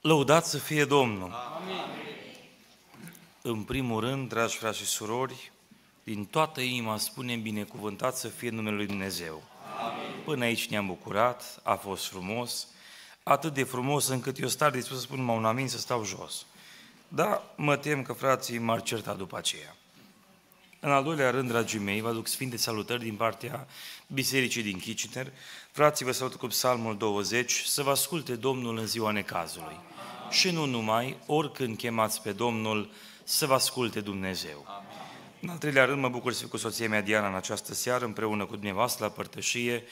Lăudat să fie Domnul! Amin. În primul rând, dragi frați și surori, din toată inima spunem binecuvântat să fie numele Lui Dumnezeu. Amin. Până aici ne-am bucurat, a fost frumos, atât de frumos încât eu star dispus să spun mă un amin să stau jos. Dar mă tem că frații m-ar certa după aceea. În al doilea rând, dragii mei, vă aduc sfinte salutări din partea Bisericii din Kitchener. Frații, vă salut cu psalmul 20, să vă asculte Domnul în ziua necazului. Amin. Și nu numai, oricând chemați pe Domnul, să vă asculte Dumnezeu. Amin. În al treilea rând, mă bucur să fiu cu soția mea Diana în această seară, împreună cu dumneavoastră la părtășie,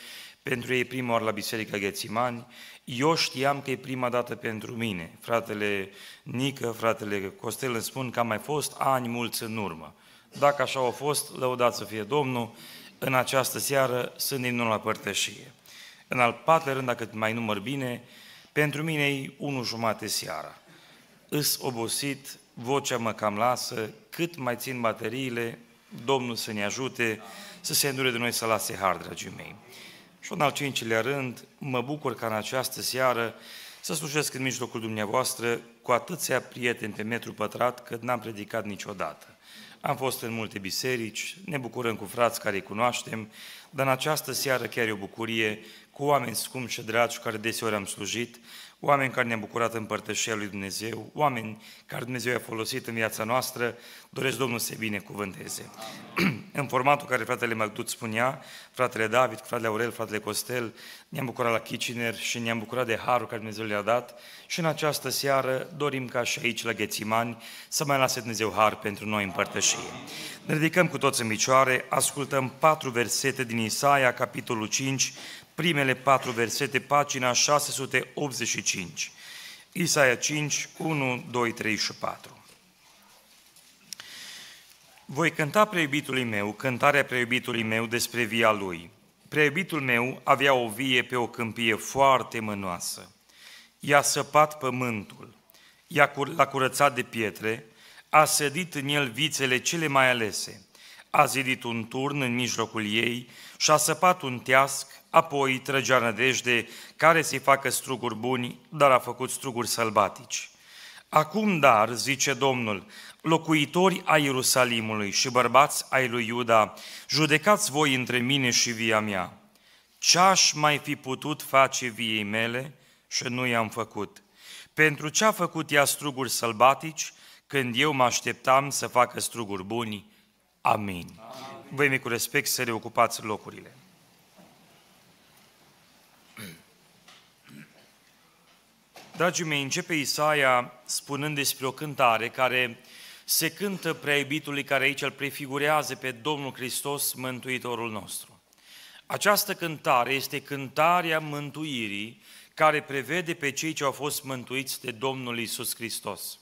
pentru ei prima oară la Biserica Ghețimani. Eu știam că e prima dată pentru mine. Fratele Nică, fratele Costel îmi spun că am mai fost ani mulți în urmă. Dacă așa au fost, lăudat să fie Domnul, în această seară sunt din la părtășie. În al patrulea rând, dacă mai număr bine, pentru mine e unu jumate seara. Îs obosit, vocea mă cam lasă, cât mai țin bateriile, Domnul să ne ajute să se îndure de noi să lase har, dragii mei. Și în al cincilea rând, mă bucur ca în această seară să slujesc în mijlocul dumneavoastră cu atâția prieteni pe metru pătrat cât n-am predicat niciodată am fost în multe biserici, ne bucurăm cu frați care îi cunoaștem, dar în această seară chiar e o bucurie cu oameni scumpi și dragi cu care deseori am slujit, oameni care ne-am bucurat în părtășia lui Dumnezeu, oameni care Dumnezeu i-a folosit în viața noastră, Doresc Domnul să binecuvânteze. în formatul care fratele Magdut spunea, fratele David, fratele Aurel, fratele Costel, ne-am bucurat la Kitchener și ne-am bucurat de harul care Dumnezeu le-a dat și în această seară dorim ca și aici la Ghețimani să mai lase Dumnezeu har pentru noi în părtășie. Ne ridicăm cu toți în picioare, ascultăm patru versete din Isaia, capitolul 5, primele patru versete, pagina 685. Isaia 5, 1, 2, 3 și 4. Voi cânta preiubitului meu, cântarea preiubitului meu despre via lui. Preiubitul meu avea o vie pe o câmpie foarte mănoasă. I-a săpat pământul, i-a cur- l-a curățat de pietre, a sădit în el vițele cele mai alese, a zidit un turn în mijlocul ei și a săpat un teasc, apoi trăgea nădejde care să-i facă struguri buni, dar a făcut struguri sălbatici. Acum, dar, zice Domnul, locuitori ai Ierusalimului și bărbați ai lui Iuda, judecați voi între mine și via mea. Ce-aș mai fi putut face viei mele și nu i-am făcut? Pentru ce a făcut ea struguri sălbatici când eu mă așteptam să facă struguri buni? Amin. Amin. Vă mi cu respect să reocupați locurile. Dragii mei, începe Isaia spunând despre o cântare care se cântă prea iubitului care aici îl prefigurează pe Domnul Hristos, Mântuitorul nostru. Această cântare este cântarea mântuirii care prevede pe cei ce au fost mântuiți de Domnul Isus Hristos.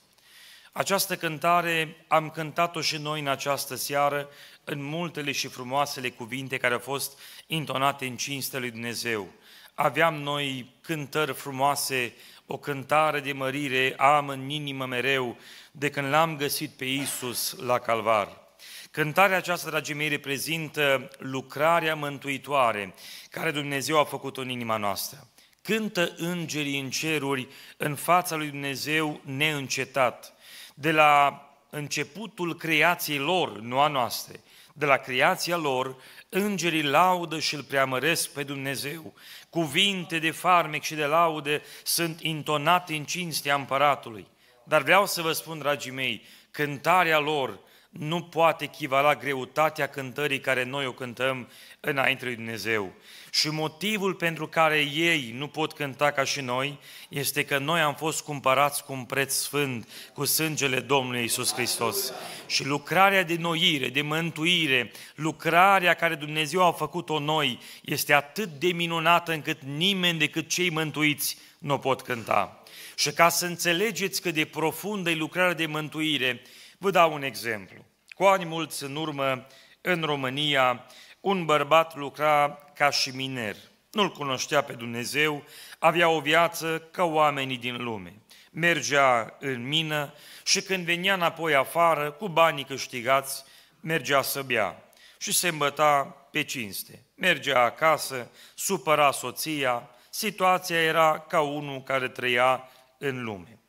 Această cântare am cântat-o și noi în această seară în multele și frumoasele cuvinte care au fost intonate în cinste lui Dumnezeu. Aveam noi cântări frumoase, o cântare de mărire, am în inimă mereu, de când l-am găsit pe Isus la Calvar. Cântarea aceasta, dragii mei, reprezintă lucrarea mântuitoare care Dumnezeu a făcut-o în inima noastră. Cântă îngerii în ceruri în fața lui Dumnezeu neîncetat. De la începutul creației lor, nu a noastre, de la creația lor, îngerii laudă și îl preamăresc pe Dumnezeu. Cuvinte de farmec și de laude sunt intonate în cinstea împăratului. Dar vreau să vă spun, dragii mei, cântarea lor nu poate echivala greutatea cântării care noi o cântăm înainte lui Dumnezeu. Și motivul pentru care ei nu pot cânta ca și noi este că noi am fost cumpărați cu un preț sfânt, cu sângele Domnului Isus Hristos. Și lucrarea de noire, de mântuire, lucrarea care Dumnezeu a făcut-o noi, este atât de minunată încât nimeni decât cei mântuiți nu pot cânta. Și ca să înțelegeți cât de profundă e lucrarea de mântuire, vă dau un exemplu. Cu ani mulți în urmă, în România, un bărbat lucra ca și miner. Nu-l cunoștea pe Dumnezeu, avea o viață ca oamenii din lume. Mergea în mină și când venea înapoi afară, cu banii câștigați, mergea să bea și se îmbăta pe cinste. Mergea acasă, supăra soția, situația era ca unul care trăia în lume.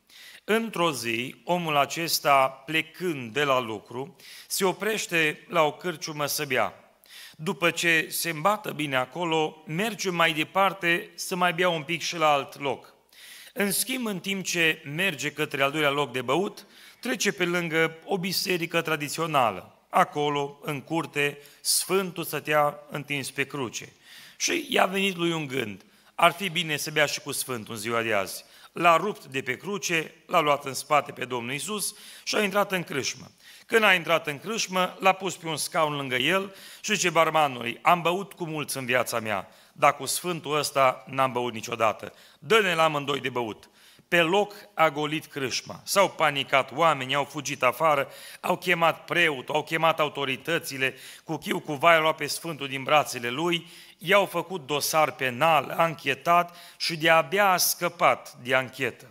Într-o zi, omul acesta, plecând de la lucru, se oprește la o cârciumă să bea. După ce se îmbată bine acolo, merge mai departe să mai bea un pic și la alt loc. În schimb, în timp ce merge către al doilea loc de băut, trece pe lângă o biserică tradițională. Acolo, în curte, Sfântul stătea întins pe cruce. Și i-a venit lui un gând, ar fi bine să bea și cu Sfântul în ziua de azi l-a rupt de pe cruce, l-a luat în spate pe Domnul Isus și a intrat în crâșmă. Când a intrat în crâșmă, l-a pus pe un scaun lângă el și zice barmanului, am băut cu mulți în viața mea, dar cu sfântul ăsta n-am băut niciodată. Dă-ne la amândoi de băut. Pe loc a golit crâșma. S-au panicat oamenii, au fugit afară, au chemat preotul, au chemat autoritățile, cu chiu cu vai luat pe sfântul din brațele lui, i-au făcut dosar penal, a închetat și de-abia a scăpat de anchetă.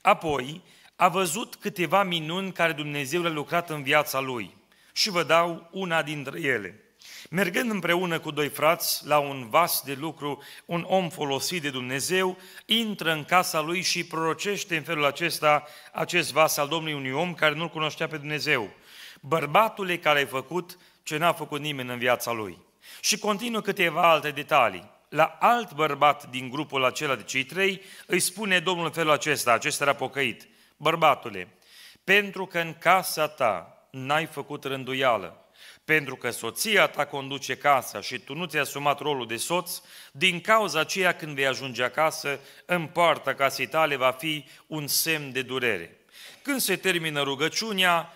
Apoi a văzut câteva minuni care Dumnezeu le-a lucrat în viața lui și vă dau una dintre ele – Mergând împreună cu doi frați la un vas de lucru, un om folosit de Dumnezeu intră în casa lui și prorocește în felul acesta acest vas al Domnului unui om care nu-l cunoștea pe Dumnezeu. ei care a făcut ce n-a făcut nimeni în viața lui. Și continuă câteva alte detalii. La alt bărbat din grupul acela de cei trei îi spune Domnul în felul acesta, acesta era pocăit, bărbatule, pentru că în casa ta n-ai făcut rânduială, pentru că soția ta conduce casa și tu nu ți-ai asumat rolul de soț, din cauza aceea când vei ajunge acasă, în poarta casei tale va fi un semn de durere. Când se termină rugăciunea,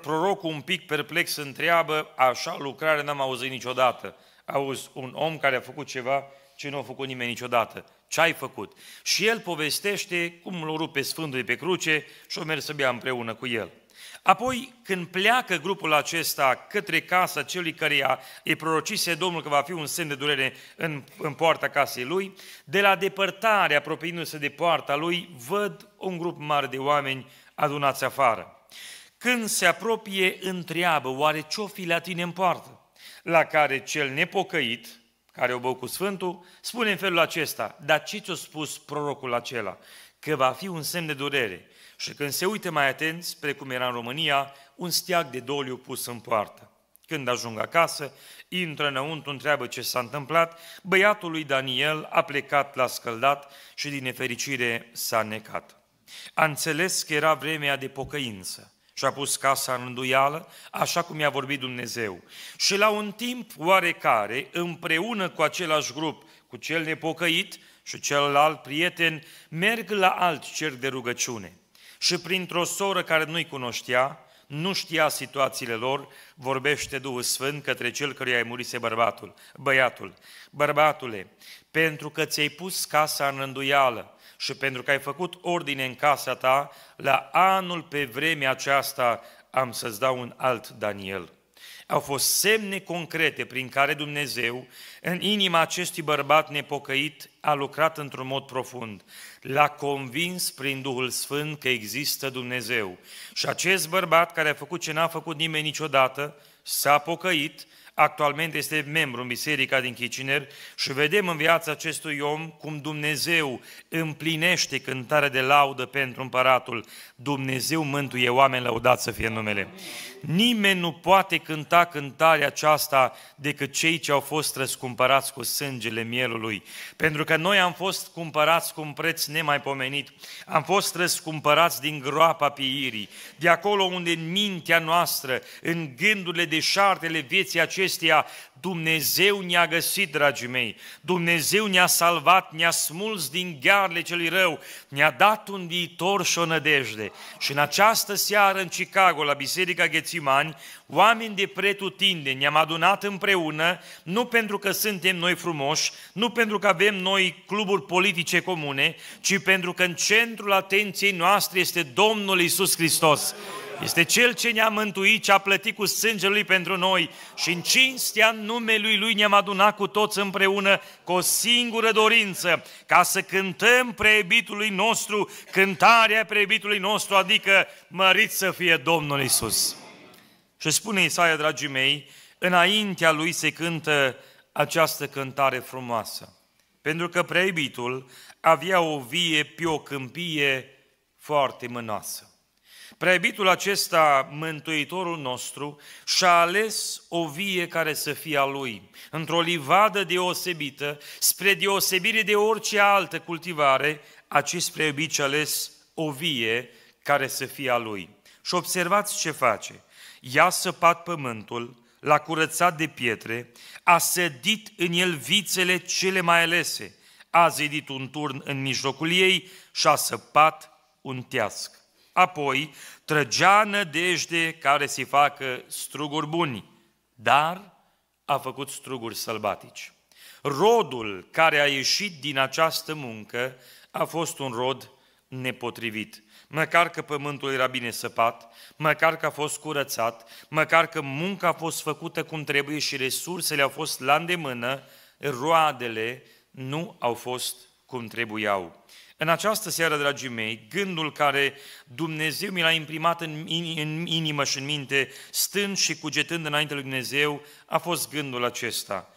prorocul un pic perplex întreabă, așa lucrare n-am auzit niciodată. Auzi, un om care a făcut ceva ce nu a făcut nimeni niciodată. Ce ai făcut? Și el povestește cum l-a rupt pe Sfântul de pe cruce și o mers să bea împreună cu el. Apoi, când pleacă grupul acesta către casa celui care îi prorocise Domnul că va fi un semn de durere în, în poarta casei lui, de la depărtare, apropiindu-se de poarta lui, văd un grup mare de oameni adunați afară. Când se apropie, întreabă, oare ce-o fi la tine în poartă? La care cel nepocăit, care o băut cu Sfântul, spune în felul acesta, dar ce ți-a spus prorocul acela? Că va fi un semn de durere. Și când se uită mai atent, spre cum era în România, un steag de doliu pus în poartă. Când ajung acasă, intră înăuntru, întreabă ce s-a întâmplat, băiatul lui Daniel a plecat la scăldat și din nefericire s-a necat. A înțeles că era vremea de pocăință și a pus casa în îndoială, așa cum i-a vorbit Dumnezeu. Și la un timp oarecare, împreună cu același grup, cu cel nepocăit și celălalt prieten, merg la alt cer de rugăciune. Și printr-o soră care nu-i cunoștea, nu știa situațiile lor, vorbește Duhul Sfânt către cel căruia îi murise bărbatul, băiatul. Bărbatule, pentru că ți-ai pus casa în îndoială, și pentru că ai făcut ordine în casa ta, la anul pe vremea aceasta am să-ți dau un alt Daniel. Au fost semne concrete prin care Dumnezeu, în inima acestui bărbat nepocăit, a lucrat într-un mod profund. L-a convins prin Duhul Sfânt că există Dumnezeu. Și acest bărbat care a făcut ce n-a făcut nimeni niciodată, s-a pocăit, actualmente este membru în biserica din Kitchener și vedem în viața acestui om cum Dumnezeu împlinește cântarea de laudă pentru împăratul. Dumnezeu mântuie oameni, lăudat să fie numele. Nimeni nu poate cânta cântarea aceasta decât cei ce au fost răscumpărați cu sângele mielului. Pentru că noi am fost cumpărați cu un preț nemaipomenit. Am fost răscumpărați din groapa pieirii, de acolo unde în mintea noastră, în gândurile șartele vieții acestei acestea, Dumnezeu ne-a găsit, dragii mei. Dumnezeu ne-a salvat, ne-a smuls din ghearele celui rău, ne-a dat un viitor și o nădejde. Și în această seară în Chicago, la Biserica Ghețimani, oameni de pretutinde ne-am adunat împreună, nu pentru că suntem noi frumoși, nu pentru că avem noi cluburi politice comune, ci pentru că în centrul atenției noastre este Domnul Isus Hristos. Este Cel ce ne-a mântuit, ce a plătit cu sângele Lui pentru noi și în cinstea numelui Lui ne-am adunat cu toți împreună cu o singură dorință, ca să cântăm preiebitului nostru, cântarea preiebitului nostru, adică mărit să fie Domnul Isus. Și spune Isaia, dragii mei, înaintea Lui se cântă această cântare frumoasă, pentru că preiebitul avea o vie pe o câmpie foarte mânoasă. Preibitul acesta, Mântuitorul nostru, și-a ales o vie care să fie a lui, într-o livadă deosebită, spre deosebire de orice altă cultivare, acest preiubit și-a ales o vie care să fie a lui. Și observați ce face. Ia săpat pământul, l-a curățat de pietre, a sădit în el vițele cele mai alese, a zidit un turn în mijlocul ei și a săpat un teasc. Apoi trăgea nădejde care să-i facă struguri buni, dar a făcut struguri sălbatici. Rodul care a ieșit din această muncă a fost un rod nepotrivit. Măcar că pământul era bine săpat, măcar că a fost curățat, măcar că munca a fost făcută cum trebuie și resursele au fost la îndemână, roadele nu au fost cum trebuiau. În această seară, dragii mei, gândul care Dumnezeu mi l-a imprimat în inimă și în minte, stând și cugetând înainte lui Dumnezeu, a fost gândul acesta.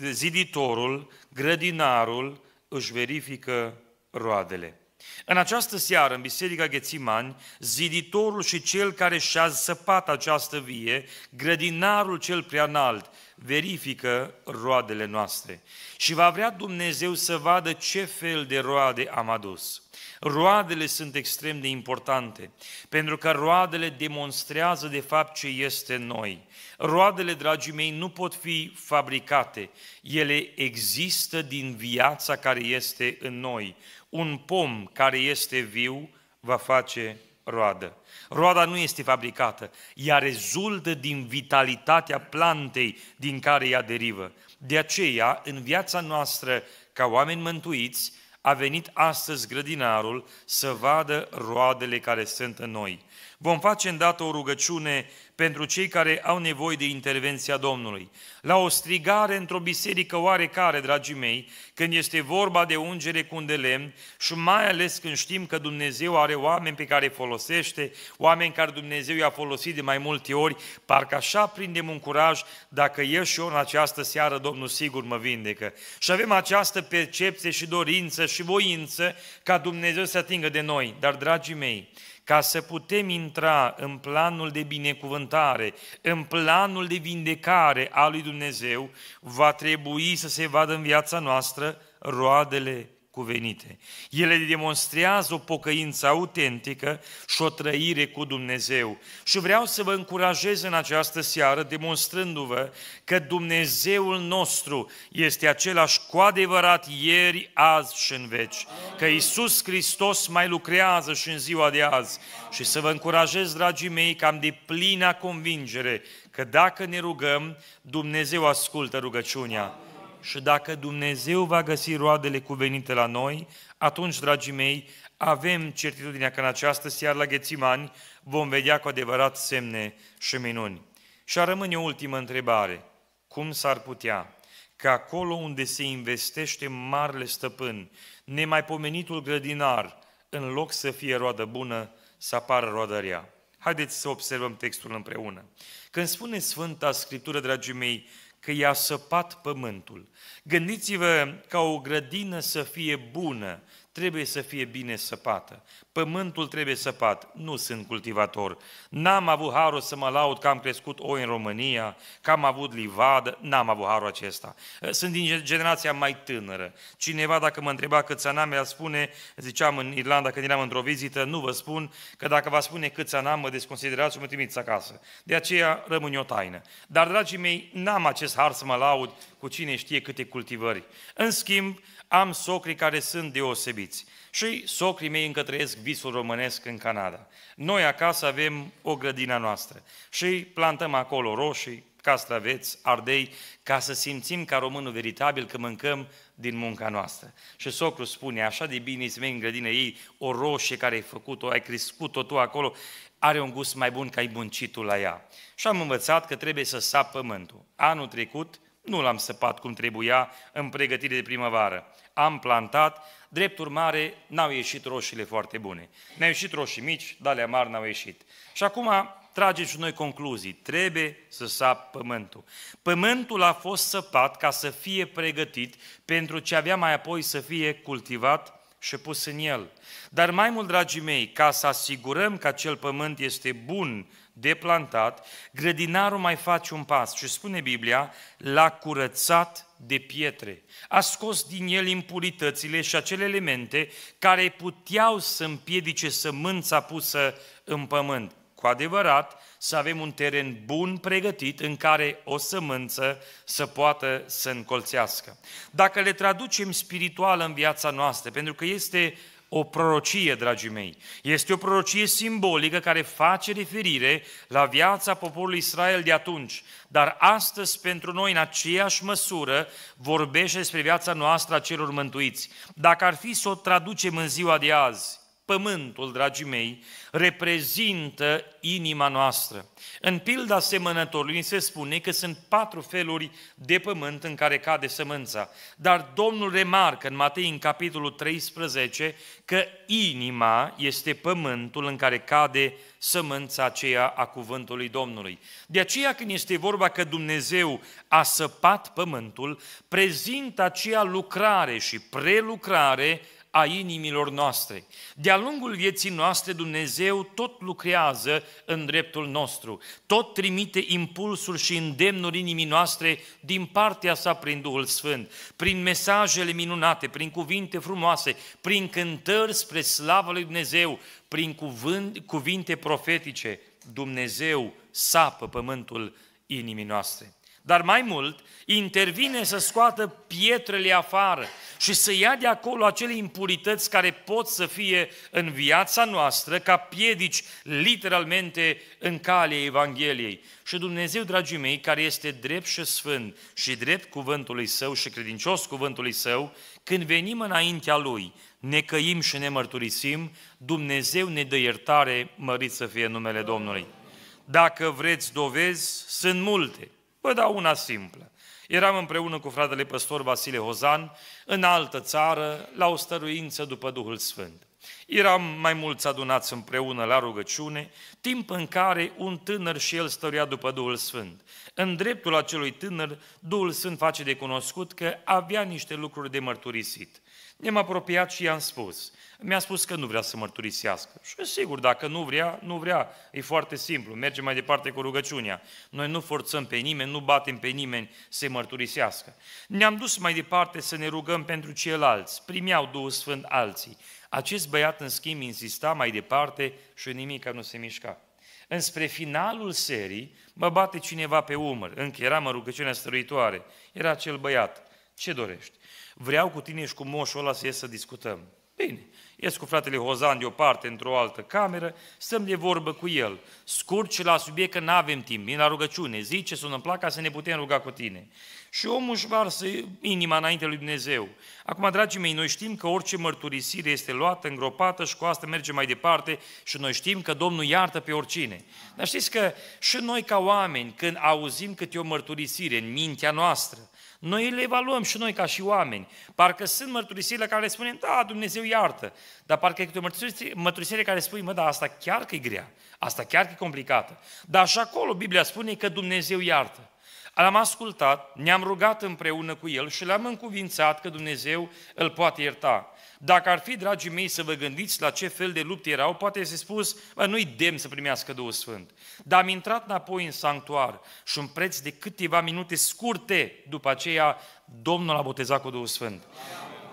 Ziditorul, grădinarul își verifică roadele. În această seară, în Biserica Ghețimani, ziditorul și cel care și-a săpat această vie, grădinarul cel prea înalt, verifică roadele noastre și va vrea Dumnezeu să vadă ce fel de roade am adus. Roadele sunt extrem de importante, pentru că roadele demonstrează de fapt ce este noi. Roadele, dragii mei, nu pot fi fabricate, ele există din viața care este în noi. Un pom care este viu va face roadă. Roada nu este fabricată, ea rezultă din vitalitatea plantei din care ea derivă. De aceea, în viața noastră, ca oameni mântuiți, a venit astăzi grădinarul să vadă roadele care sunt în noi. Vom face îndată o rugăciune pentru cei care au nevoie de intervenția Domnului. La o strigare într-o biserică oarecare, dragii mei, când este vorba de ungere cu un de lemn și mai ales când știm că Dumnezeu are oameni pe care îi folosește, oameni care Dumnezeu i-a folosit de mai multe ori, parcă așa prindem un curaj dacă eu și eu în această seară Domnul sigur mă vindecă. Și avem această percepție și dorință și voință ca Dumnezeu să atingă de noi. Dar, dragii mei, ca să putem intra în planul de binecuvântare, în planul de vindecare a lui Dumnezeu, va trebui să se vadă în viața noastră roadele cuvenite. Ele demonstrează o pocăință autentică și o trăire cu Dumnezeu. Și vreau să vă încurajez în această seară, demonstrându-vă că Dumnezeul nostru este același cu adevărat ieri, azi și în veci. Că Isus Hristos mai lucrează și în ziua de azi. Și să vă încurajez, dragii mei, că am de plina convingere că dacă ne rugăm, Dumnezeu ascultă rugăciunea și dacă Dumnezeu va găsi roadele cuvenite la noi, atunci, dragii mei, avem certitudinea că în această seară la Ghețimani vom vedea cu adevărat semne și minuni. Și ar rămâne o ultimă întrebare. Cum s-ar putea că acolo unde se investește marele stăpân, nemaipomenitul grădinar, în loc să fie roadă bună, să apară roadă rea? Haideți să observăm textul împreună. Când spune Sfânta Scriptură, dragii mei, că i-a săpat pământul. Gândiți-vă ca o grădină să fie bună, trebuie să fie bine săpată. Pământul trebuie săpat, nu sunt cultivator. N-am avut harul să mă laud că am crescut oi în România, că am avut livadă, n-am avut harul acesta. Eh, sunt din generația mai tânără. Cineva, dacă mă întreba câți ani am, mi-a spune, ziceam în Irlanda când eram într-o vizită, nu vă spun că dacă vă spune câți ani am, mă desconsiderați și mă trimiți acasă. De aceea rămâne o taină. Dar, dragii mei, n-am acest har să mă laud cu cine știe câte cultivări. În schimb, am socri care sunt deosebiți și socrii mei încă trăiesc visul românesc în Canada. Noi acasă avem o grădina noastră și plantăm acolo roșii, castraveți, ardei, ca să simțim ca românul veritabil că mâncăm din munca noastră. Și socrul spune, așa de bine îți în grădină ei o roșie care ai făcut-o, ai crescut-o tu acolo, are un gust mai bun ca ai muncit la ea. Și am învățat că trebuie să sap pământul. Anul trecut nu l-am săpat cum trebuia în pregătire de primăvară am plantat, drept urmare n-au ieșit roșiile foarte bune. Ne-au ieșit roșii mici, dar le mari n-au ieșit. Și acum tragem și noi concluzii. Trebuie să sap pământul. Pământul a fost săpat ca să fie pregătit pentru ce avea mai apoi să fie cultivat și pus în el. Dar mai mult, dragii mei, ca să asigurăm că acel pământ este bun de plantat, grădinarul mai face un pas și spune Biblia, l-a curățat de pietre. A scos din el impuritățile și acele elemente care puteau să împiedice sămânța pusă în pământ. Cu adevărat, să avem un teren bun pregătit în care o sămânță să poată să încolțească. Dacă le traducem spiritual în viața noastră, pentru că este o prorocie, dragii mei. Este o prorocie simbolică care face referire la viața poporului Israel de atunci, dar astăzi pentru noi în aceeași măsură vorbește despre viața noastră a celor mântuiți. Dacă ar fi să o traducem în ziua de azi, pământul, dragii mei, reprezintă inima noastră. În pilda semănătorului se spune că sunt patru feluri de pământ în care cade sămânța, dar Domnul remarcă în Matei, în capitolul 13, că inima este pământul în care cade sămânța aceea a cuvântului Domnului. De aceea când este vorba că Dumnezeu a săpat pământul, prezintă aceea lucrare și prelucrare a inimilor noastre. De-a lungul vieții noastre, Dumnezeu tot lucrează în dreptul nostru, tot trimite impulsuri și îndemnuri inimii noastre din partea sa prin Duhul Sfânt, prin mesajele minunate, prin cuvinte frumoase, prin cântări spre slava lui Dumnezeu, prin cuvânt, cuvinte profetice. Dumnezeu sapă pământul inimii noastre. Dar mai mult, intervine să scoată pietrele afară și să ia de acolo acele impurități care pot să fie în viața noastră ca piedici literalmente în calea Evangheliei. Și Dumnezeu, dragii mei, care este drept și sfânt și drept cuvântului său și credincios cuvântului său, când venim înaintea Lui, ne căim și ne mărturisim, Dumnezeu ne dă iertare, mărit să fie numele Domnului. Dacă vreți dovezi, sunt multe – Vă dau una simplă. Eram împreună cu fratele păstor Vasile Hozan în altă țară, la o stăruință după Duhul Sfânt. Eram mai mulți adunați împreună la rugăciune, timp în care un tânăr și el stăruia după Duhul Sfânt. În dreptul acelui tânăr, Duhul Sfânt face de cunoscut că avea niște lucruri de mărturisit. Ne-am apropiat și i-am spus. Mi-a spus că nu vrea să mărturisească. Și sigur, dacă nu vrea, nu vrea. E foarte simplu. Mergem mai departe cu rugăciunea. Noi nu forțăm pe nimeni, nu batem pe nimeni să mărturisească. Ne-am dus mai departe să ne rugăm pentru ceilalți. Primeau Duhul Sfânt alții. Acest băiat, în schimb, insista mai departe și nimic nu se mișca. Înspre finalul serii, mă bate cineva pe umăr. Încă era mă rugăciunea stăruitoare. Era acel băiat. Ce dorești? vreau cu tine și cu moșul ăla să ies să discutăm. Bine, ies cu fratele Hozan de o parte într-o altă cameră, stăm de vorbă cu el, scurt și la subiect că nu avem timp, e la rugăciune, zice, sună plac ca să ne putem ruga cu tine. Și omul își varsă inima înainte lui Dumnezeu. Acum, dragii mei, noi știm că orice mărturisire este luată, îngropată și cu asta merge mai departe și noi știm că Domnul iartă pe oricine. Dar știți că și noi ca oameni, când auzim câte o mărturisire în mintea noastră, noi le evaluăm și noi ca și oameni. Parcă sunt mărturisirile care le spunem, da, Dumnezeu iartă, dar parcă e o mărturisire care spui, mă, da, asta chiar că e grea, asta chiar că e complicată. Dar și acolo Biblia spune că Dumnezeu iartă. L-am ascultat, ne-am rugat împreună cu el și l-am încuvințat că Dumnezeu îl poate ierta. Dacă ar fi, dragii mei, să vă gândiți la ce fel de lupte erau, poate să spus, mă, nu-i demn să primească Duhul Sfânt. Dar am intrat înapoi în sanctuar și un preț de câteva minute scurte după aceea, Domnul a botezat cu Duhul Sfânt.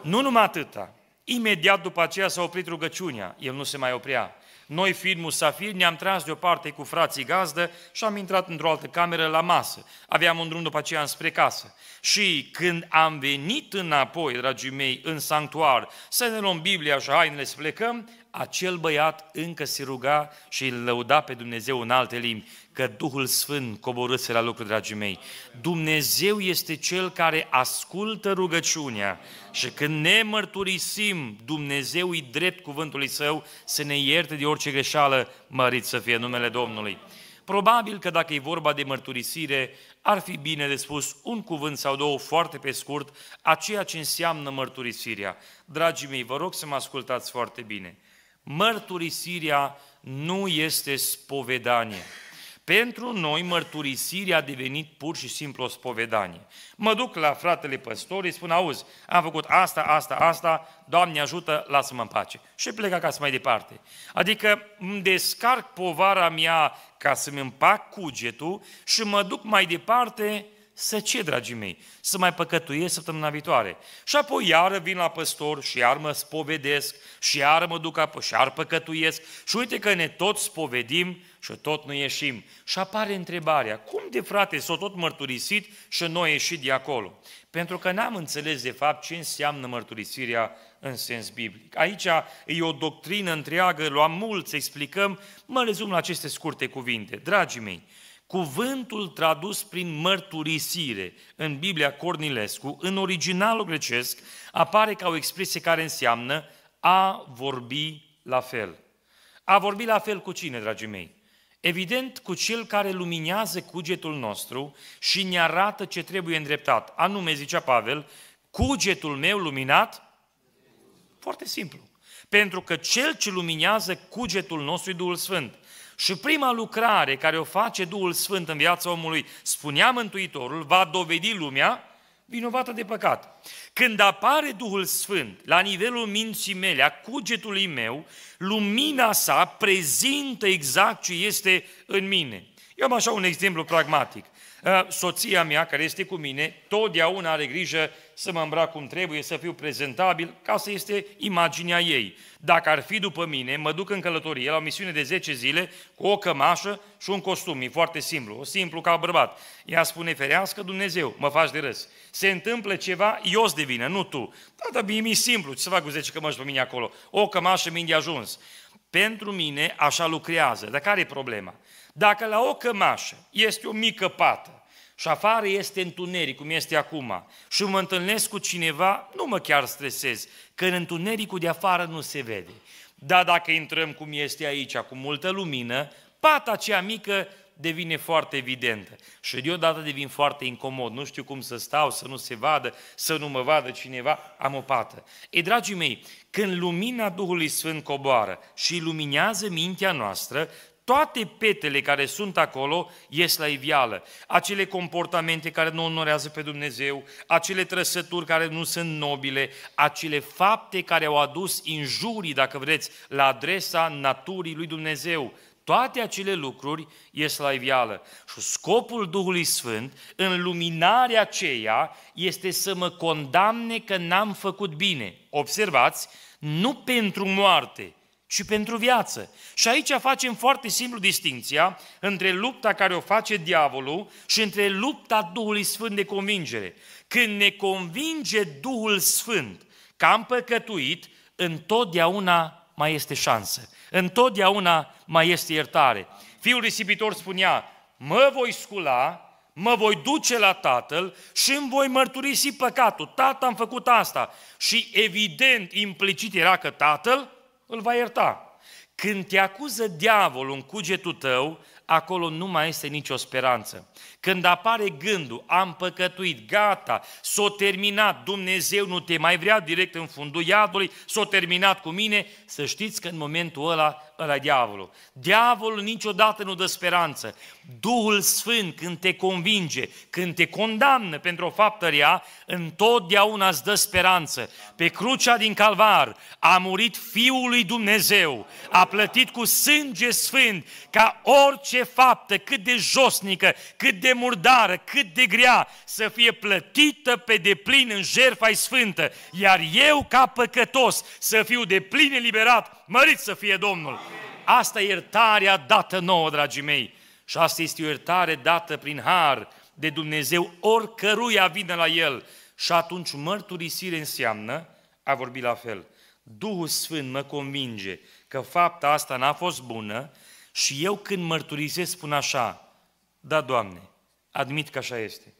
Nu numai atâta, imediat după aceea s-a oprit rugăciunea, el nu se mai oprea. Noi, fiind musafiri, ne-am tras deoparte cu frații gazdă și am intrat într-o altă cameră la masă. Aveam un drum după aceea spre casă. Și când am venit înapoi, dragii mei, în sanctuar, să ne luăm Biblia și hainele să plecăm, acel băiat încă se ruga și îl lăuda pe Dumnezeu în alte limbi că Duhul Sfânt coborâse la lucru, dragii mei. Dumnezeu este Cel care ascultă rugăciunea și când ne mărturisim, Dumnezeu îi drept cuvântului Său să ne ierte de orice greșeală, mărit să fie numele Domnului. Probabil că dacă e vorba de mărturisire, ar fi bine de spus un cuvânt sau două foarte pe scurt a ceea ce înseamnă mărturisirea. Dragii mei, vă rog să mă ascultați foarte bine. Mărturisirea nu este spovedanie. Pentru noi mărturisirea a devenit pur și simplu o spovedanie. Mă duc la fratele păstor, îi spun, auzi, am făcut asta, asta, asta, Doamne ajută, lasă-mă în pace. Și plec acasă mai departe. Adică îmi descarc povara mea ca să-mi împac cugetul și mă duc mai departe să ce, dragii mei? Să mai păcătuiesc săptămâna viitoare. Și apoi iară vin la păstor și iar mă spovedesc și iar mă duc apă și iar păcătuiesc. Și uite că ne tot spovedim și tot nu ieșim. Și apare întrebarea, cum de frate s au tot mărturisit și noi ieșit de acolo? Pentru că n-am înțeles de fapt ce înseamnă mărturisirea în sens biblic. Aici e o doctrină întreagă, luam mult să explicăm, mă rezum la aceste scurte cuvinte. Dragii mei, Cuvântul tradus prin mărturisire în Biblia Cornilescu, în originalul grecesc, apare ca o expresie care înseamnă a vorbi la fel. A vorbi la fel cu cine, dragii mei? Evident, cu cel care luminează cugetul nostru și ne arată ce trebuie îndreptat. Anume, zicea Pavel, cugetul meu luminat, foarte simplu. Pentru că cel ce luminează cugetul nostru e Duhul Sfânt. Și prima lucrare care o face Duhul Sfânt în viața omului, spunea Mântuitorul, va dovedi lumea vinovată de păcat. Când apare Duhul Sfânt la nivelul minții mele, a cugetului meu, lumina sa prezintă exact ce este în mine. Eu am așa un exemplu pragmatic. Ă, soția mea, care este cu mine, totdeauna are grijă să mă îmbrac cum trebuie, să fiu prezentabil, ca să este imaginea ei. Dacă ar fi după mine, mă duc în călătorie la o misiune de 10 zile cu o cămașă și un costum, e foarte simplu, o simplu ca bărbat. Ea spune, ferească Dumnezeu, mă faci de râs. Se întâmplă ceva, eu de vină, nu tu. Da, dar mi simplu, ce să fac cu 10 cămăși pe mine acolo? O cămașă mi-e ajuns. Pentru mine așa lucrează. Dar care e problema? Dacă la o cămașă este o mică pată și afară este întuneric, cum este acum, și mă întâlnesc cu cineva, nu mă chiar stresez, că în întunericul de afară nu se vede. Dar dacă intrăm cum este aici, cu multă lumină, pata aceea mică devine foarte evidentă. Și deodată devin foarte incomod. Nu știu cum să stau, să nu se vadă, să nu mă vadă cineva. Am o pată. Ei, dragii mei, când lumina Duhului Sfânt coboară și luminează mintea noastră, toate petele care sunt acolo ies la ivială. Acele comportamente care nu onorează pe Dumnezeu, acele trăsături care nu sunt nobile, acele fapte care au adus injurii, dacă vreți, la adresa naturii lui Dumnezeu. Toate acele lucruri ies la ivială. Și scopul Duhului Sfânt în luminarea aceea este să mă condamne că n-am făcut bine. Observați, nu pentru moarte, și pentru viață. Și aici facem foarte simplu distinția între lupta care o face diavolul și între lupta Duhului Sfânt de convingere. Când ne convinge Duhul Sfânt că am păcătuit, întotdeauna mai este șansă, întotdeauna mai este iertare. Fiul risipitor spunea, mă voi scula, mă voi duce la tatăl și îmi voi mărturisi păcatul. Tată, am făcut asta. Și evident, implicit era că tatăl îl va ierta. Când te acuză diavolul în cugetul tău, acolo nu mai este nicio speranță. Când apare gândul, am păcătuit, gata, s-o terminat, Dumnezeu nu te mai vrea direct în fundul iadului, s-o terminat cu mine, să știți că în momentul ăla, ăla e diavolul. Diavolul niciodată nu dă speranță. Duhul Sfânt când te convinge, când te condamnă pentru o faptă rea, întotdeauna îți dă speranță. Pe crucea din Calvar a murit Fiul lui Dumnezeu, a plătit cu sânge sfânt ca orice faptă, cât de josnică, cât de de murdară, cât de grea, să fie plătită pe deplin în jertfa sfântă, iar eu ca păcătos să fiu de plin eliberat, mărit să fie Domnul. Asta e iertarea dată nouă, dragii mei. Și asta este o iertare dată prin har de Dumnezeu, oricăruia vine la El. Și atunci mărturisire înseamnă a vorbi la fel. Duhul Sfânt mă convinge că fapta asta n-a fost bună și eu când mărturisesc spun așa, da, Doamne, Admit că așa este.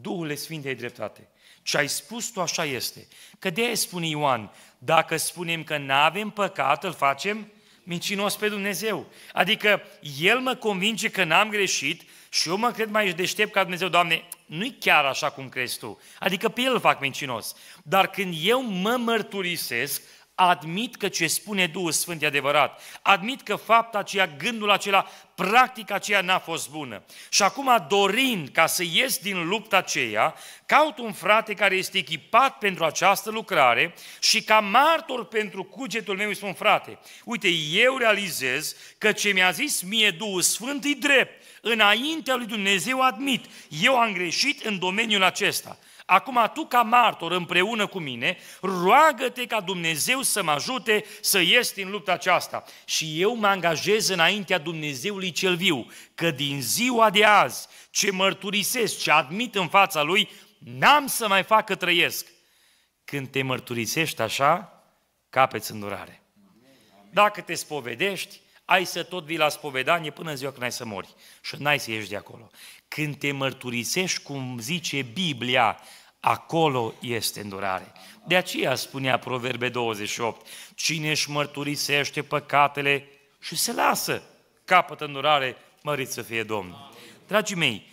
Duhul Sfinte, ai dreptate. Ce ai spus tu așa este. Că de spune Ioan, dacă spunem că nu avem păcat, îl facem mincinos pe Dumnezeu. Adică El mă convinge că n-am greșit și eu mă cred mai deștept ca Dumnezeu, Doamne, nu-i chiar așa cum crezi Tu. Adică pe El îl fac mincinos. Dar când eu mă mărturisesc, Admit că ce spune Duhul Sfânt e adevărat. Admit că fapta aceea, gândul acela, practica aceea n-a fost bună. Și acum, dorind ca să ies din lupta aceea, caut un frate care este echipat pentru această lucrare și ca martor pentru cugetul meu îi spun, frate, uite, eu realizez că ce mi-a zis mie Duhul Sfânt e drept. Înaintea lui Dumnezeu admit, eu am greșit în domeniul acesta. Acum tu ca martor împreună cu mine, roagă-te ca Dumnezeu să mă ajute să ies din lupta aceasta. Și eu mă angajez înaintea Dumnezeului cel viu, că din ziua de azi, ce mărturisesc, ce admit în fața Lui, n-am să mai fac că trăiesc. Când te mărturisești așa, capeți îndurare. Dacă te spovedești, ai să tot vii la spovedanie până în ziua când ai să mori și n-ai să ieși de acolo. Când te mărturisești cum zice Biblia, acolo este îndurare. De aceea spunea Proverbe 28, cine își mărturisește păcatele și se lasă, capătă îndurare, mărit să fie Domnul. Dragii mei,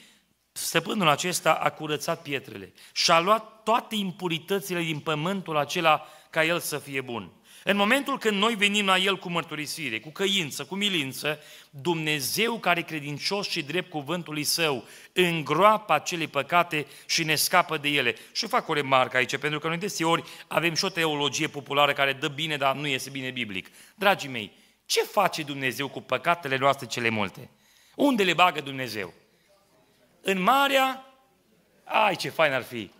stăpânul acesta a curățat pietrele și a luat toate impuritățile din pământul acela ca el să fie bun. În momentul când noi venim la El cu mărturisire, cu căință, cu milință, Dumnezeu care credincios și drept cuvântului Său îngroapă acele păcate și ne scapă de ele. Și fac o remarcă aici, pentru că noi ori avem și o teologie populară care dă bine, dar nu este bine biblic. Dragii mei, ce face Dumnezeu cu păcatele noastre cele multe? Unde le bagă Dumnezeu? În marea? Ai, ce fain ar fi!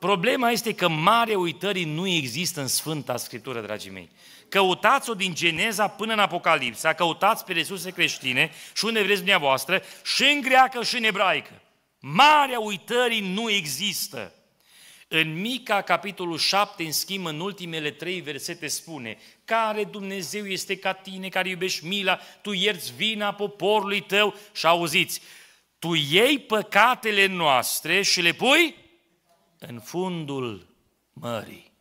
Problema este că marea uitării nu există în Sfânta Scriptură, dragii mei. Căutați-o din Geneza până în Apocalipsa, căutați pe resurse creștine și unde vreți dumneavoastră, și în greacă și în ebraică. Marea uitării nu există. În Mica, capitolul 7, în schimb, în ultimele trei versete spune Care Dumnezeu este ca tine, care iubești mila, tu ierți vina poporului tău și auziți, tu iei păcatele noastre și le pui în fundul mării.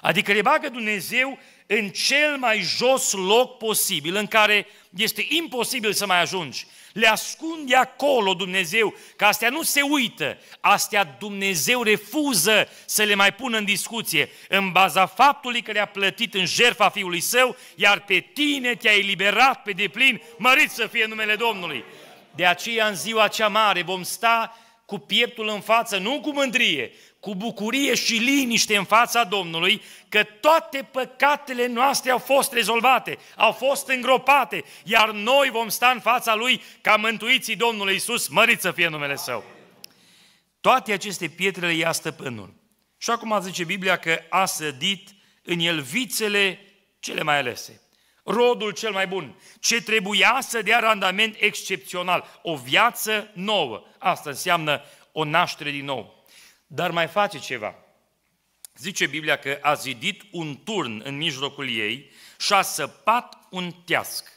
Adică le bagă Dumnezeu în cel mai jos loc posibil, în care este imposibil să mai ajungi. Le ascunde acolo Dumnezeu, că astea nu se uită, astea Dumnezeu refuză să le mai pună în discuție, în baza faptului că le-a plătit în jertfa Fiului Său, iar pe tine te-a eliberat pe deplin, mărit să fie numele Domnului. De aceea în ziua cea mare vom sta cu pieptul în față, nu cu mândrie, cu bucurie și liniște în fața Domnului că toate păcatele noastre au fost rezolvate, au fost îngropate, iar noi vom sta în fața Lui ca mântuiții Domnului Isus, mărit să fie numele Său. Toate aceste pietre le ia stăpânul. Și acum zice Biblia că a sădit în el vițele cele mai alese, rodul cel mai bun, ce trebuia să dea randament excepțional, o viață nouă. Asta înseamnă o naștere din nou. Dar mai face ceva. Zice Biblia că a zidit un turn în mijlocul ei și a săpat un teasc.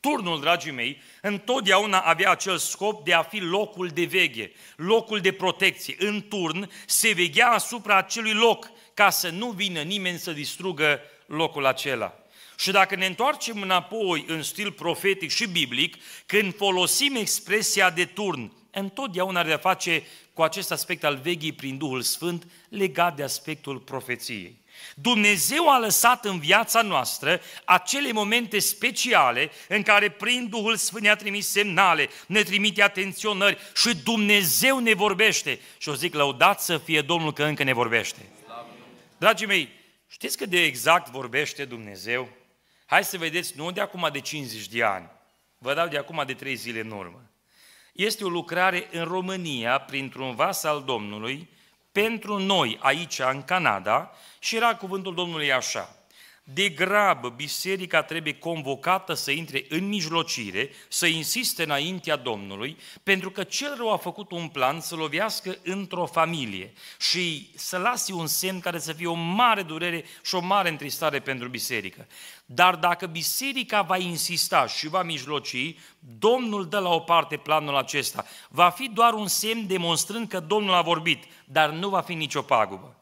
Turnul, dragii mei, întotdeauna avea acel scop de a fi locul de veghe, locul de protecție. În turn se veghea asupra acelui loc ca să nu vină nimeni să distrugă locul acela. Și dacă ne întoarcem înapoi în stil profetic și biblic, când folosim expresia de turn, întotdeauna are de face cu acest aspect al veghii prin Duhul Sfânt legat de aspectul profeției. Dumnezeu a lăsat în viața noastră acele momente speciale în care prin Duhul Sfânt ne-a trimis semnale, ne trimite atenționări și Dumnezeu ne vorbește. Și o zic, lăudat să fie Domnul că încă ne vorbește. Dragii mei, știți că de exact vorbește Dumnezeu? Hai să vedeți, nu de acum de 50 de ani, vă dau de acum de 3 zile în urmă este o lucrare în România printr-un vas al Domnului pentru noi aici, în Canada, și era cuvântul Domnului așa. De grabă, biserica trebuie convocată să intre în mijlocire, să insiste înaintea Domnului, pentru că cel rău a făcut un plan să lovească într-o familie și să lase un semn care să fie o mare durere și o mare întristare pentru biserică. Dar dacă biserica va insista și va mijloci, Domnul dă la o parte planul acesta. Va fi doar un semn demonstrând că Domnul a vorbit, dar nu va fi nicio pagubă.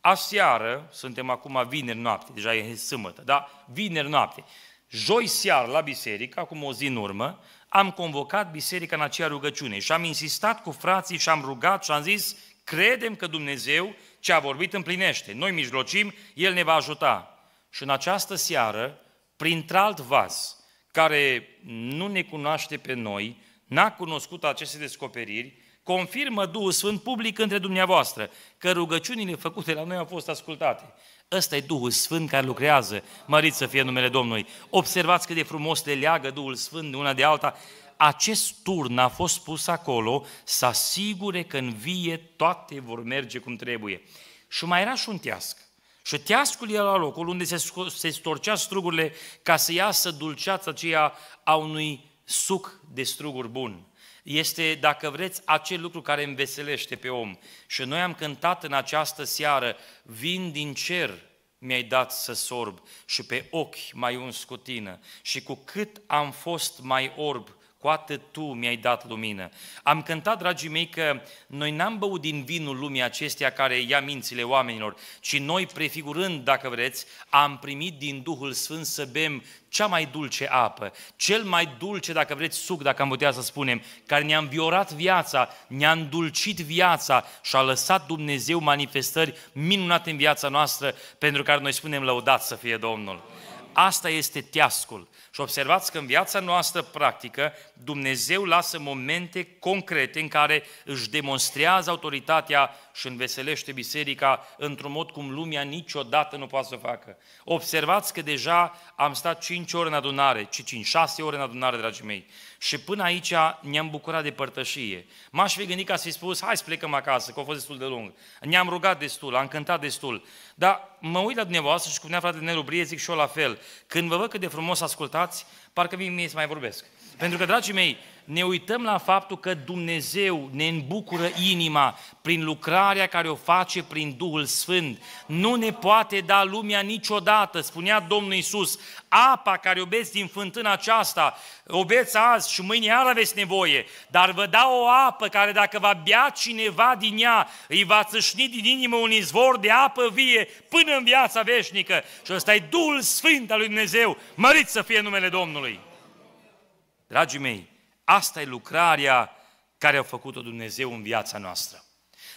Aseară, suntem acum vineri noapte, deja e sâmbătă, da? Vineri noapte. Joi seară la biserică, acum o zi în urmă, am convocat biserica în aceea rugăciune și am insistat cu frații și am rugat și am zis, credem că Dumnezeu ce a vorbit împlinește. Noi mijlocim, El ne va ajuta. Și în această seară, printr-alt vas, care nu ne cunoaște pe noi, n-a cunoscut aceste descoperiri, confirmă Duhul Sfânt public între dumneavoastră că rugăciunile făcute la noi au fost ascultate. Ăsta e Duhul Sfânt care lucrează, mărit să fie numele Domnului. Observați cât de frumos le leagă Duhul Sfânt de una de alta. Acest turn a fost pus acolo să asigure că în vie toate vor merge cum trebuie. Și mai era și un teasc. Și teascul era locul unde se, se storcea strugurile ca să iasă dulceața aceea a unui suc de struguri bun. Este, dacă vreți, acel lucru care înveselește pe om. Și noi am cântat în această seară, vin din cer, mi-ai dat să sorb și pe ochi mai uns cu tine. Și cu cât am fost mai orb, cu atât Tu mi-ai dat lumină. Am cântat, dragii mei, că noi n-am băut din vinul lumii acesteia care ia mințile oamenilor, ci noi, prefigurând, dacă vreți, am primit din Duhul Sfânt să bem cea mai dulce apă, cel mai dulce, dacă vreți, suc, dacă am putea să spunem, care ne-a înviorat viața, ne-a îndulcit viața și a lăsat Dumnezeu manifestări minunate în viața noastră, pentru care noi spunem lăudat să fie Domnul. Asta este teascul. Și observați că în viața noastră practică, Dumnezeu lasă momente concrete în care își demonstrează autoritatea și înveselește biserica într-un mod cum lumea niciodată nu poate să facă. Observați că deja am stat 5 ore în adunare, ci 5-6 ore în adunare, dragii mei. Și până aici ne-am bucurat de părtășie. M-aș fi gândit că ați fi spus, hai să plecăm acasă, că a fost destul de lung. Ne-am rugat destul, am cântat destul. Dar mă uit la dumneavoastră și cu ne-a Nelu Brie, zic și eu la fel. Când vă văd cât de frumos ascultați, parcă mie, mie să mai vorbesc. Pentru că, dragii mei, ne uităm la faptul că Dumnezeu ne îmbucură inima prin lucrarea care o face prin Duhul Sfânt. Nu ne poate da lumea niciodată, spunea Domnul Isus, apa care o beți din fântâna aceasta, o beți azi și mâine iar aveți nevoie, dar vă dau o apă care dacă va bea cineva din ea, îi va țâșni din inimă un izvor de apă vie până în viața veșnică. Și ăsta e Duhul Sfânt al lui Dumnezeu, mărit să fie numele Domnului. Dragii mei, Asta e lucrarea care a făcut-o Dumnezeu în viața noastră.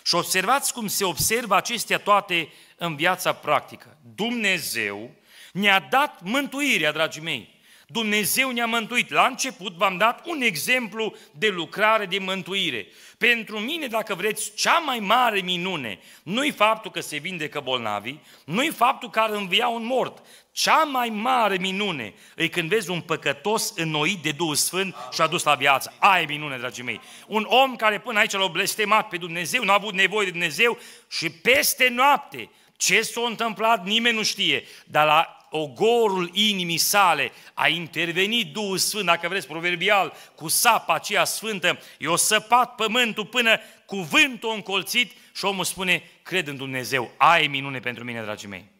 Și observați cum se observă acestea toate în viața practică. Dumnezeu ne-a dat mântuirea, dragii mei. Dumnezeu ne-a mântuit. La început v-am dat un exemplu de lucrare de mântuire. Pentru mine, dacă vreți, cea mai mare minune nu-i faptul că se vindecă bolnavii, nu-i faptul că ar învia un mort, cea mai mare minune e când vezi un păcătos înnoit de Duhul Sfânt și adus la viață. Aia e minune, dragii mei. Un om care până aici l-a blestemat pe Dumnezeu, n-a avut nevoie de Dumnezeu și peste noapte ce s-a întâmplat nimeni nu știe, dar la ogorul inimii sale a intervenit Duhul Sfânt, dacă vreți proverbial, cu sapa aceea sfântă, i-o săpat pământul până cuvântul încolțit și omul spune, cred în Dumnezeu, ai minune pentru mine, dragii mei.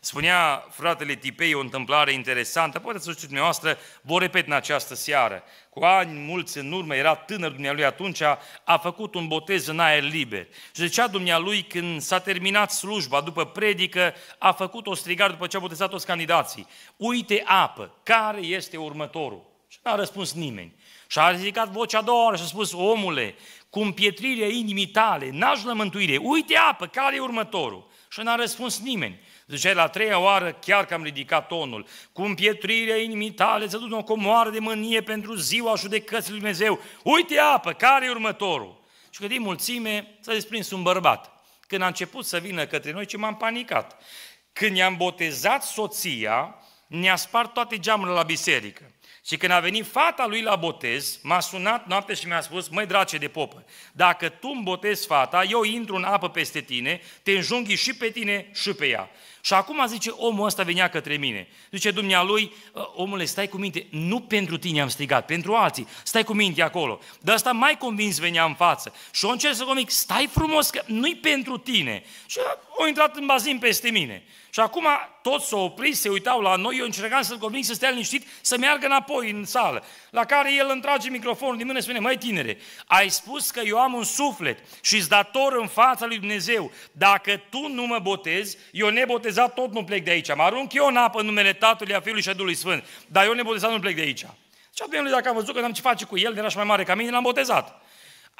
Spunea fratele Tipei o întâmplare interesantă, poate să știți dumneavoastră, vă repet în această seară. Cu ani mulți în urmă, era tânăr dumnealui atunci, a făcut un botez în aer liber. Și zicea dumnealui, când s-a terminat slujba după predică, a făcut o strigare după ce a botezat toți candidații. Uite apă, care este următorul? Și n-a răspuns nimeni. Și a ridicat vocea a doua oară și a spus, omule, cu împietrirea inimii tale, n-aș la mântuire, uite apă, care e următorul? Și n-a răspuns nimeni. Zicea, la treia oară chiar că am ridicat tonul. Cu împietrirea inimii tale să a dus o comoară de mânie pentru ziua judecății lui Dumnezeu. Uite apă, care e următorul? Și că din mulțime s-a desprins un bărbat. Când a început să vină către noi, ce m-am panicat. Când i-am botezat soția, ne-a spart toate geamurile la biserică. Și când a venit fata lui la botez, m-a sunat noapte și mi-a spus, măi drace de popă, dacă tu îmi botezi fata, eu intru în apă peste tine, te înjunghi și pe tine și pe ea. Și acum zice, omul ăsta venea către mine. Zice dumnealui, ă, omule, stai cu minte, nu pentru tine am strigat, pentru alții, stai cu minte acolo. Dar asta mai convins venea în față. Și o încerc să comic. stai frumos, că nu-i pentru tine. Și o intrat în bazin peste mine. Și acum toți s-au oprit, se uitau la noi, eu încercam să-l convinc să stea liniștit, să meargă înapoi în sală. La care el întrage microfonul din mână și spune, mai tinere, ai spus că eu am un suflet și îți dator în fața lui Dumnezeu. Dacă tu nu mă botezi, eu nebotezat tot nu plec de aici. Mă arunc eu în apă în numele Tatălui, a Fiului și a Duhului Sfânt. Dar eu nebotezat nu plec de aici. Și atunci, dacă am văzut că n-am ce face cu el, era și mai mare ca mine, l-am botezat.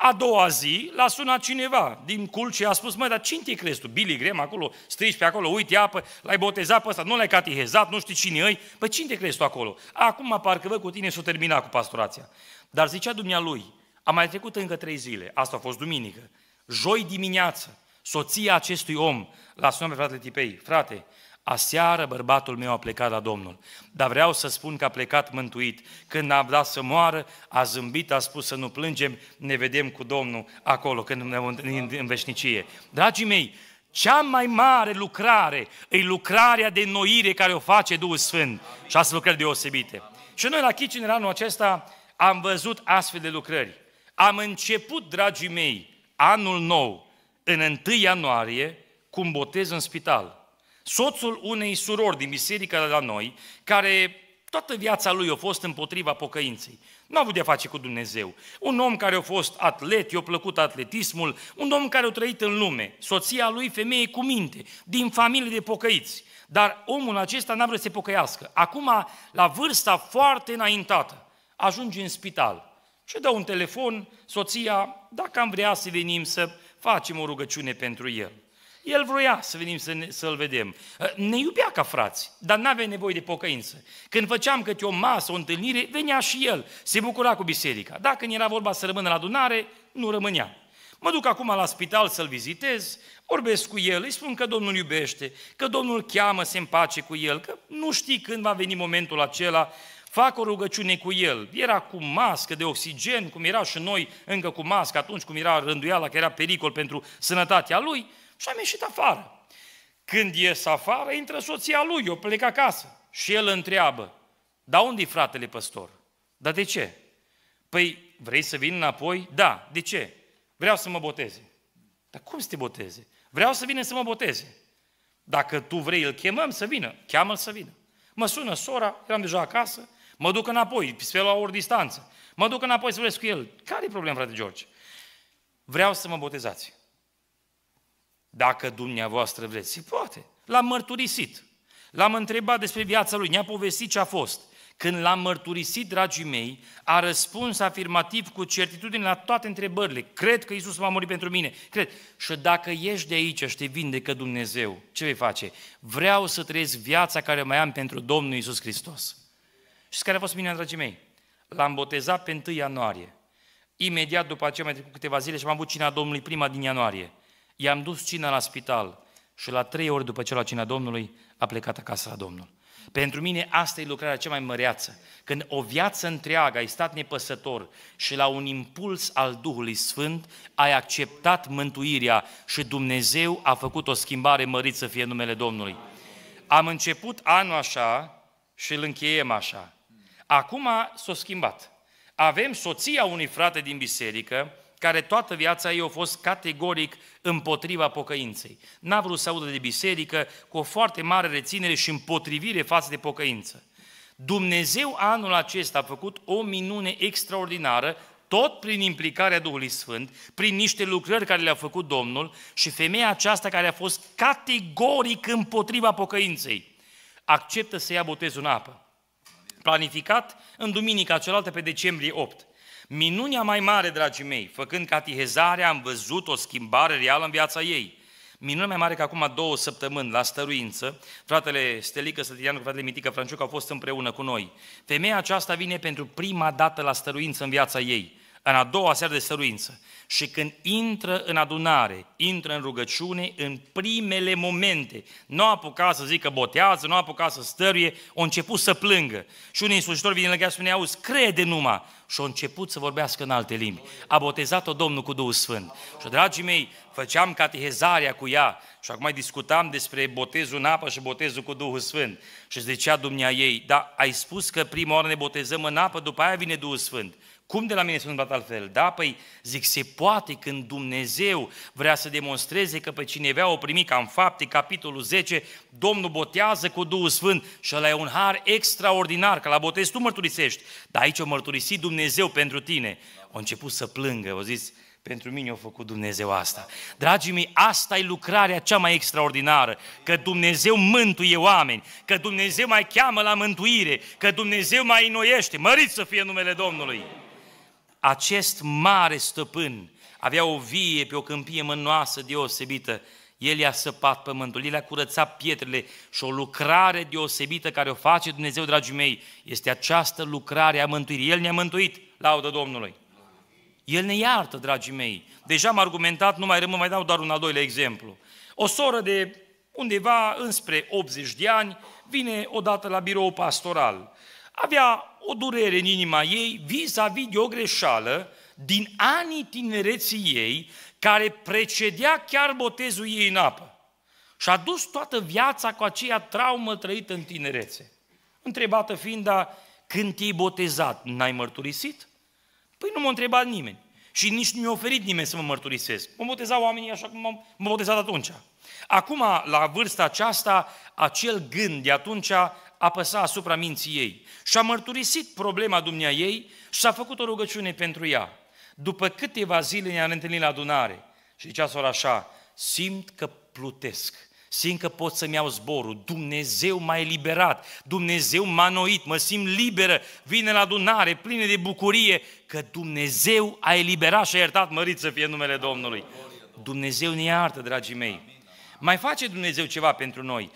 A doua zi l-a sunat cineva din cult și a spus, măi, dar cine te crezi tu? Billy Graham acolo, strici pe acolo, uite apă, l-ai botezat pe ăsta, nu l-ai catehezat, nu știi cine e. Păi cine te crezi tu acolo? Acum parcă văd cu tine s-o termina cu pastorația. Dar zicea dumnealui, a mai trecut încă trei zile, asta a fost duminică, joi dimineață, soția acestui om l-a sunat pe fratele Tipei, frate, Aseară bărbatul meu a plecat la Domnul, dar vreau să spun că a plecat mântuit. Când a dat să moară, a zâmbit, a spus să nu plângem, ne vedem cu Domnul acolo, când ne în, în veșnicie. Dragii mei, cea mai mare lucrare e lucrarea de noire care o face Duhul Sfânt și asta lucrări deosebite. Și noi la Kitchen în anul acesta am văzut astfel de lucrări. Am început, dragii mei, anul nou, în 1 ianuarie, cu un botez în spital soțul unei surori din biserica de la noi, care toată viața lui a fost împotriva pocăinței. Nu a avut de-a face cu Dumnezeu. Un om care a fost atlet, i-a plăcut atletismul, un om care a trăit în lume, soția lui femeie cu minte, din familie de pocăiți. Dar omul acesta n-a vrut să se pocăiască. Acum, la vârsta foarte înaintată, ajunge în spital și dă un telefon, soția, dacă am vrea să venim să facem o rugăciune pentru el. El vroia să venim să ne, să-l vedem. Ă, ne iubea ca frați, dar n-avea nevoie de pocăință. Când făceam câte o masă, o întâlnire, venea și el, se bucura cu biserica. Dacă era vorba să rămână la adunare, nu rămânea. Mă duc acum la spital să-l vizitez, vorbesc cu el, îi spun că Domnul iubește, că Domnul cheamă se împace cu el, că nu știi când va veni momentul acela, fac o rugăciune cu el. Era cu mască de oxigen, cum era și noi încă cu mască atunci, cum era rânduiala, că era pericol pentru sănătatea lui. Și am ieșit afară. Când ies afară, intră soția lui, eu plec acasă. Și el întreabă, Da, unde e fratele păstor? Dar de ce? Păi, vrei să vin înapoi? Da, de ce? Vreau să mă boteze. Dar cum să te boteze? Vreau să vină să mă boteze. Dacă tu vrei, îl chemăm să vină. Cheamă-l să vină. Mă sună sora, eram deja acasă, mă duc înapoi, spre la ori distanță. Mă duc înapoi să vorbesc cu el. Care e problema, frate George? Vreau să mă botezați. Dacă dumneavoastră vreți, se poate. L-am mărturisit. L-am întrebat despre viața lui, ne-a povestit ce a fost. Când l-am mărturisit, dragii mei, a răspuns afirmativ cu certitudine la toate întrebările. Cred că Isus va muri pentru mine. Cred. Și dacă ești de aici și te vindecă Dumnezeu, ce vei face? Vreau să trăiesc viața care mai am pentru Domnul Isus Hristos. Și care a fost mine, dragii mei? L-am botezat pe 1 ianuarie. Imediat după aceea mai trecut câteva zile și am avut cina Domnului prima din ianuarie. I-am dus cina la spital și la trei ori după ce la cina Domnului a plecat acasă la Domnul. Pentru mine asta e lucrarea cea mai măreață. Când o viață întreagă ai stat nepăsător și la un impuls al Duhului Sfânt ai acceptat mântuirea și Dumnezeu a făcut o schimbare măriță să fie numele Domnului. Am început anul așa și îl încheiem așa. Acum s-a schimbat. Avem soția unui frate din biserică, care toată viața ei a fost categoric împotriva pocăinței. N-a vrut să audă de biserică cu o foarte mare reținere și împotrivire față de pocăință. Dumnezeu anul acesta a făcut o minune extraordinară, tot prin implicarea Duhului Sfânt, prin niște lucrări care le-a făcut Domnul și femeia aceasta care a fost categoric împotriva pocăinței, acceptă să ia botezul în apă. Planificat în duminica cealaltă pe decembrie 8. Minunea mai mare, dragii mei, făcând catihezarea, am văzut o schimbare reală în viața ei. Minunea mai mare că acum două săptămâni, la stăruință, fratele Stelică Sătirian cu fratele Mitică Franciuc au fost împreună cu noi. Femeia aceasta vine pentru prima dată la stăruință în viața ei în a doua seară de săruință. Și când intră în adunare, intră în rugăciune în primele momente. Nu a apucat să zică botează, nu a apucat să stăruie, a început să plângă. Și unii slujitori vine lângă ea și spune, auzi, crede numai. Și a început să vorbească în alte limbi. A botezat-o Domnul cu Duhul Sfânt. Și, dragii mei, făceam catehezarea cu ea și acum discutam despre botezul în apă și botezul cu Duhul Sfânt. Și zicea dumnea ei, da, ai spus că prima oară ne botezăm în apă, după aia vine Duhul Sfânt. Cum de la mine sunt a altfel? Da, păi zic, se poate când Dumnezeu vrea să demonstreze că pe cineva o primi ca în fapte, capitolul 10, Domnul botează cu Duhul Sfânt și ăla e un har extraordinar, că la botez tu mărturisești, dar aici o mărturisi Dumnezeu pentru tine. A început să plângă, au zis, pentru mine a făcut Dumnezeu asta. Dragii mei, asta e lucrarea cea mai extraordinară, că Dumnezeu mântuie oameni, că Dumnezeu mai cheamă la mântuire, că Dumnezeu mai înnoiește. Măriți să fie numele Domnului! acest mare stăpân avea o vie pe o câmpie mânoasă deosebită. El i-a săpat pământul, el a curățat pietrele și o lucrare deosebită care o face Dumnezeu, dragii mei, este această lucrare a mântuirii. El ne-a mântuit, laudă Domnului. El ne iartă, dragii mei. Deja am argumentat, nu mai rămân, mai dau doar un al doilea exemplu. O soră de undeva înspre 80 de ani vine odată la birou pastoral avea o durere în inima ei vis-a-vis de o greșeală din anii tinereții ei, care precedea chiar botezul ei în apă. Și a dus toată viața cu aceea traumă trăită în tinerețe. Întrebată fiind, dar când te-ai botezat, n-ai mărturisit? Păi nu m-a întrebat nimeni. Și nici nu mi-a oferit nimeni să mă mărturisesc. Mă botezau oamenii așa cum m-am botezat atunci. Acum, la vârsta aceasta, acel gând de atunci apăsa asupra minții ei. Și-a mărturisit problema dumnea ei și a făcut o rugăciune pentru ea. După câteva zile ne-am întâlnit la adunare și zicea sora așa, simt că plutesc. Simt că pot să-mi iau zborul. Dumnezeu m-a eliberat. Dumnezeu m-a noit. Mă simt liberă. Vine la adunare, plină de bucurie că Dumnezeu a eliberat și a iertat. Mărit să fie numele Domnului. Dumnezeu ne iartă, dragii mei. Mai face Dumnezeu ceva pentru noi.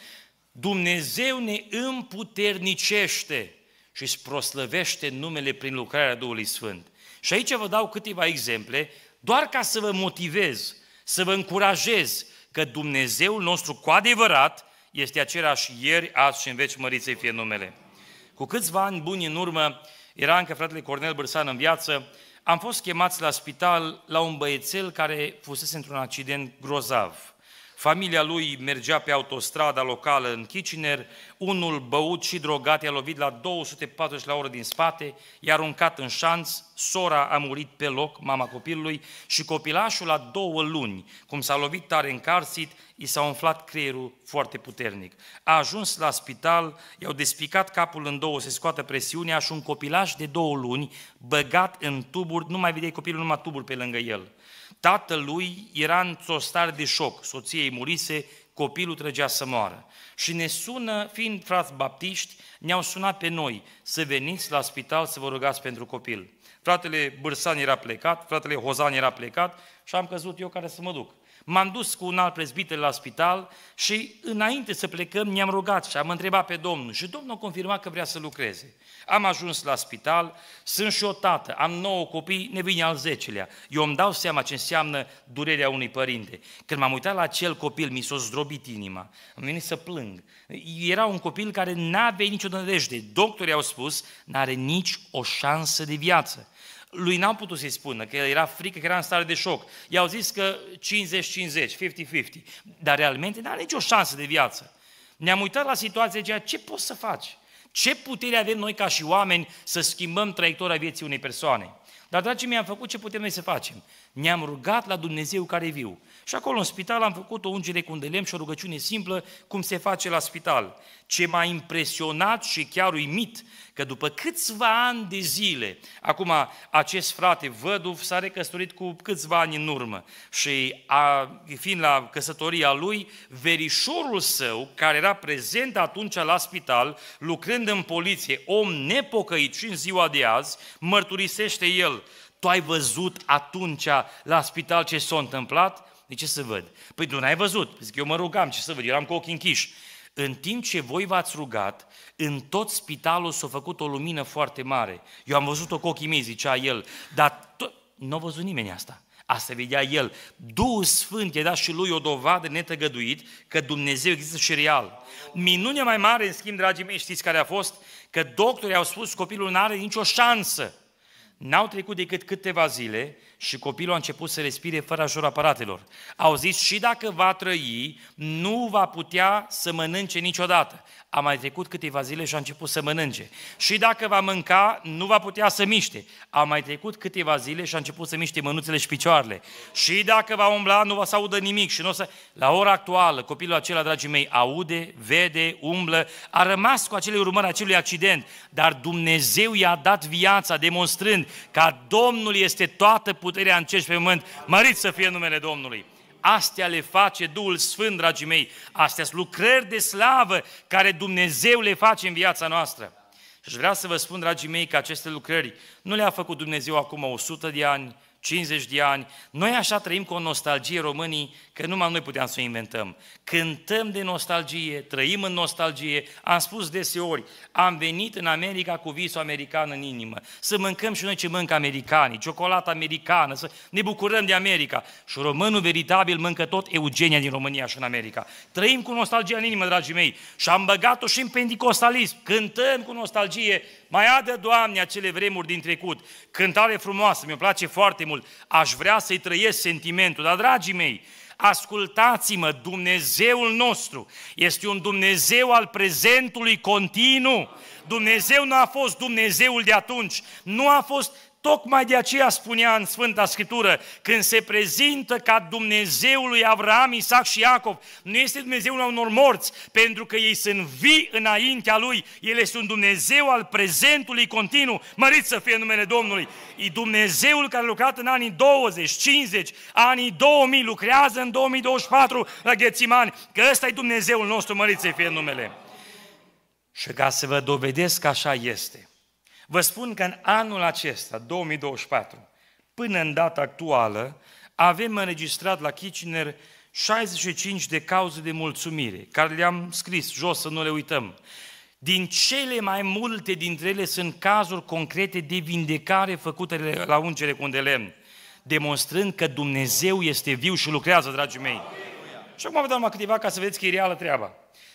Dumnezeu ne împuternicește și îți proslăvește numele prin lucrarea Duhului Sfânt. Și aici vă dau câteva exemple, doar ca să vă motivez, să vă încurajez că Dumnezeul nostru cu adevărat este același ieri, azi și în veci măriței fie numele. Cu câțiva ani buni în urmă, era încă fratele Cornel Bârsan în viață, am fost chemați la spital la un băiețel care fusese într-un accident grozav. Familia lui mergea pe autostrada locală în Kitchener, unul băut și drogat i-a lovit la 240 la oră din spate, i-a aruncat în șanț, sora a murit pe loc, mama copilului, și copilașul la două luni, cum s-a lovit tare în carsit, i s-a umflat creierul foarte puternic. A ajuns la spital, i-au despicat capul în două, se scoată presiunea și un copilaș de două luni, băgat în tuburi, nu mai vedeai copilul numai tuburi pe lângă el. Tatălui era într-o stare de șoc, soției murise, copilul trăgea să moară. Și ne sună, fiind frați baptiști, ne-au sunat pe noi să veniți la spital să vă rugați pentru copil. Fratele Bârsan era plecat, fratele Hozan era plecat și am căzut eu care să mă duc. M-am dus cu un alt prezbiter la spital și înainte să plecăm ne-am rugat și am întrebat pe Domnul și Domnul a confirmat că vrea să lucreze. Am ajuns la spital, sunt și o tată, am nouă copii, ne vine al zecelea. Eu îmi dau seama ce înseamnă durerea unui părinte. Când m-am uitat la acel copil, mi s-a zdrobit inima, am venit să plâng. Era un copil care n-avea nicio nădejde. Doctorii au spus, n-are nici o șansă de viață lui n-am putut să-i spună, că era frică, că era în stare de șoc. I-au zis că 50-50, 50-50, dar realmente n-are nicio șansă de viață. Ne-am uitat la situația aceea, ce poți să faci? Ce putere avem noi ca și oameni să schimbăm traiectoria vieții unei persoane? Dar, dragii mei, am făcut ce putem noi să facem. Ne-am rugat la Dumnezeu care e viu. Și acolo în spital am făcut o ungere cu un de lemn și o rugăciune simplă, cum se face la spital. Ce m-a impresionat și chiar uimit, că după câțiva ani de zile, acum acest frate văduv s-a recăsătorit cu câțiva ani în urmă și a, fiind la căsătoria lui, verișorul său, care era prezent atunci la spital, lucrând în poliție, om nepocăit și în ziua de azi, mărturisește el, tu ai văzut atunci la spital ce s-a întâmplat? De ce să văd? Păi tu n-ai văzut. Zic, eu mă rugam, ce să văd? Eu eram cu ochii închiși. În timp ce voi v-ați rugat, în tot spitalul s-a făcut o lumină foarte mare. Eu am văzut-o cu ochii mei, zicea el, dar to- nu a văzut nimeni asta. Asta vedea el. Duhul Sfânt i-a dat și lui o dovadă netăgăduit că Dumnezeu există și real. Minunea mai mare, în schimb, dragii mei, știți care a fost? Că doctorii au spus copilul nu are nicio șansă. N-au trecut decât câteva zile și copilul a început să respire fără ajutorul aparatelor. Au zis, și dacă va trăi, nu va putea să mănânce niciodată. A mai trecut câteva zile și a început să mănânce. Și dacă va mânca, nu va putea să miște. A mai trecut câteva zile și a început să miște mânuțele și picioarele. Și dacă va umbla, nu va să audă nimic. Și nu să... La ora actuală, copilul acela, dragii mei, aude, vede, umblă, a rămas cu acele urmări acelui accident. Dar Dumnezeu i-a dat viața, demonstrând că Domnul este toată puterea puterea în cești pe pământ, mărit să fie numele Domnului. Astea le face Duhul Sfânt, dragii mei. Astea sunt lucrări de slavă care Dumnezeu le face în viața noastră. Și vreau să vă spun, dragii mei, că aceste lucrări nu le-a făcut Dumnezeu acum 100 de ani, 50 de ani. Noi așa trăim cu o nostalgie românii, că numai noi puteam să o inventăm. Cântăm de nostalgie, trăim în nostalgie. Am spus deseori, am venit în America cu visul american în inimă. Să mâncăm și noi ce mâncă americanii, ciocolată americană, să ne bucurăm de America. Și românul veritabil mâncă tot Eugenia din România și în America. Trăim cu nostalgia în inimă, dragii mei. Și am băgat-o și în pentecostalism. Cântăm cu nostalgie. Mai adă, Doamne, acele vremuri din trecut. Cântare frumoasă, mi-o place foarte mult mult, aș vrea să-i trăiesc sentimentul, dar dragii mei, ascultați-mă, Dumnezeul nostru este un Dumnezeu al prezentului continuu. Dumnezeu nu a fost Dumnezeul de atunci, nu a fost Tocmai de aceea spunea în Sfânta Scriptură, când se prezintă ca Dumnezeul lui Avram, Isaac și Iacov, nu este Dumnezeul la unor morți, pentru că ei sunt vii înaintea lui. El este un Dumnezeu al prezentului continuu, mărit să fie numele Domnului. E Dumnezeul care a lucrat în anii 20, 50, anii 2000, lucrează în 2024 la Ghețimani, că ăsta e Dumnezeul nostru, mărit să fie numele. Și ca să vă dovedesc că așa este – Vă spun că în anul acesta, 2024, până în data actuală, avem înregistrat la Kitchener 65 de cauze de mulțumire, care le-am scris jos să nu le uităm. Din cele mai multe dintre ele sunt cazuri concrete de vindecare făcute la ungere cu un de lemn, demonstrând că Dumnezeu este viu și lucrează, dragii mei. Și acum vă dau numai câteva ca să vedeți că e reală treaba.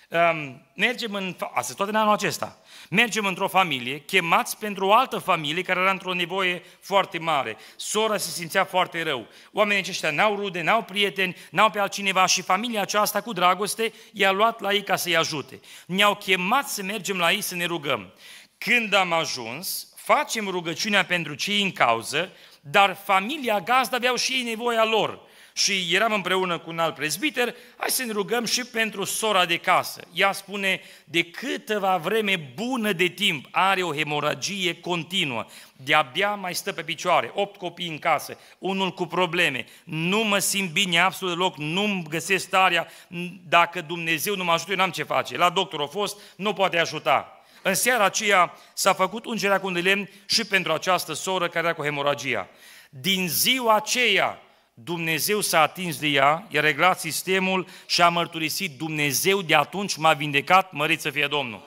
Um, mergem în... Asta toate în anul acesta. Mergem într-o familie, chemați pentru o altă familie care era într-o nevoie foarte mare. Sora se simțea foarte rău. Oamenii aceștia n-au rude, n-au prieteni, n-au pe altcineva și familia aceasta cu dragoste i-a luat la ei ca să-i ajute. Ne-au chemat să mergem la ei să ne rugăm. Când am ajuns, facem rugăciunea pentru cei în cauză, dar familia gazdă aveau și ei nevoia lor și eram împreună cu un alt prezbiter, hai să ne rugăm și pentru sora de casă. Ea spune, de câteva vreme bună de timp are o hemoragie continuă, de-abia mai stă pe picioare, opt copii în casă, unul cu probleme, nu mă simt bine absolut deloc, nu-mi găsesc starea, dacă Dumnezeu nu mă ajută, eu n-am ce face. La doctor a fost, nu poate ajuta. În seara aceea s-a făcut ungerea cu un lemn și pentru această soră care era cu hemoragia. Din ziua aceea, Dumnezeu s-a atins de ea, i-a reglat sistemul și a mărturisit Dumnezeu de atunci m-a vindecat, mărit să fie Domnul.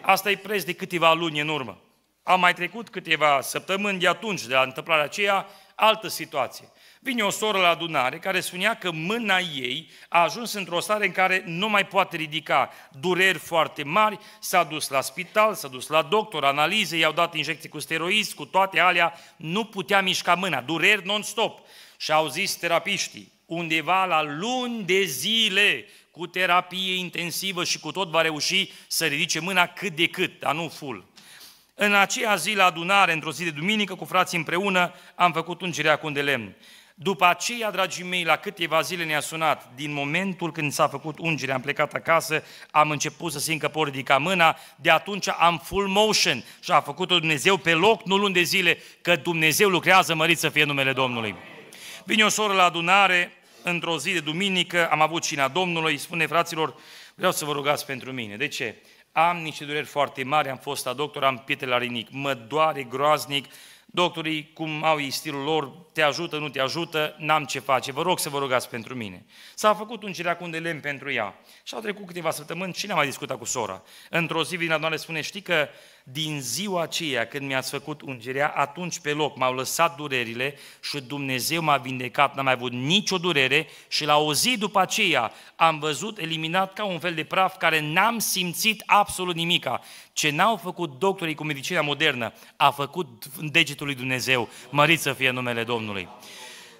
Asta e preț de câteva luni în urmă. Am mai trecut câteva săptămâni de atunci, de la întâmplarea aceea, altă situație. Vine o soră la adunare care spunea că mâna ei a ajuns într-o stare în care nu mai poate ridica dureri foarte mari, s-a dus la spital, s-a dus la doctor, analize, i-au dat injecții cu steroizi, cu toate alea, nu putea mișca mâna, dureri non-stop. Și au zis terapiștii, undeva la luni de zile, cu terapie intensivă și cu tot va reuși să ridice mâna cât de cât, dar nu full. În aceea zi la adunare, într-o zi de duminică, cu frații împreună, am făcut un cu un de lemn. După aceea, dragii mei, la câteva zile ne-a sunat, din momentul când s-a făcut ungerea, am plecat acasă, am început să simt că pot ridica mâna, de atunci am full motion și a făcut-o Dumnezeu pe loc, nu luni de zile, că Dumnezeu lucrează, mărit să fie numele Domnului. Vine o soră la adunare, într-o zi de duminică, am avut cina Domnului, spune fraților, vreau să vă rugați pentru mine. De ce? Am niște dureri foarte mari, am fost la doctor, am pietre la rinic, mă doare groaznic, doctorii, cum au ei stilul lor, te ajută, nu te ajută, n-am ce face, vă rog să vă rugați pentru mine. S-a făcut un cireac de lemn pentru ea și au trecut câteva săptămâni și n-am mai discutat cu sora. Într-o zi vine la spune, știi că din ziua aceea când mi-ați făcut ungerea, atunci pe loc m-au lăsat durerile și Dumnezeu m-a vindecat, n-am mai avut nicio durere și la o zi după aceea am văzut eliminat ca un fel de praf care n-am simțit absolut nimica. Ce n-au făcut doctorii cu medicina modernă, a făcut degetul lui Dumnezeu. Mărit să fie numele Domnului. Domnului.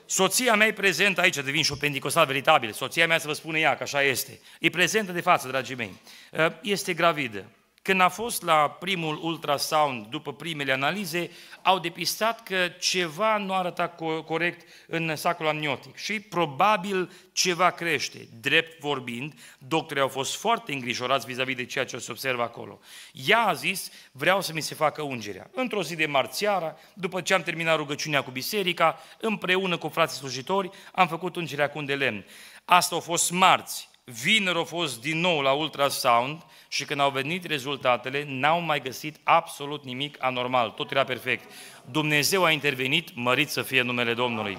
Soția mea e prezentă aici, devin și o pendicostal veritabil, soția mea să vă spune ea că așa este. E prezentă de față, dragii mei. Ă, este gravidă. Când a fost la primul ultrasound, după primele analize, au depistat că ceva nu arăta corect în sacul amniotic și probabil ceva crește. Drept vorbind, doctorii au fost foarte îngrijorați vis-a-vis de ceea ce se observă acolo. Ea a zis, vreau să mi se facă ungerea. Într-o zi de marțiară, după ce am terminat rugăciunea cu biserica, împreună cu frații slujitori, am făcut ungerea cu un de lemn. Asta a fost marți vineri au fost din nou la ultrasound și când au venit rezultatele, n-au mai găsit absolut nimic anormal, tot era perfect. Dumnezeu a intervenit, mărit să fie numele Domnului.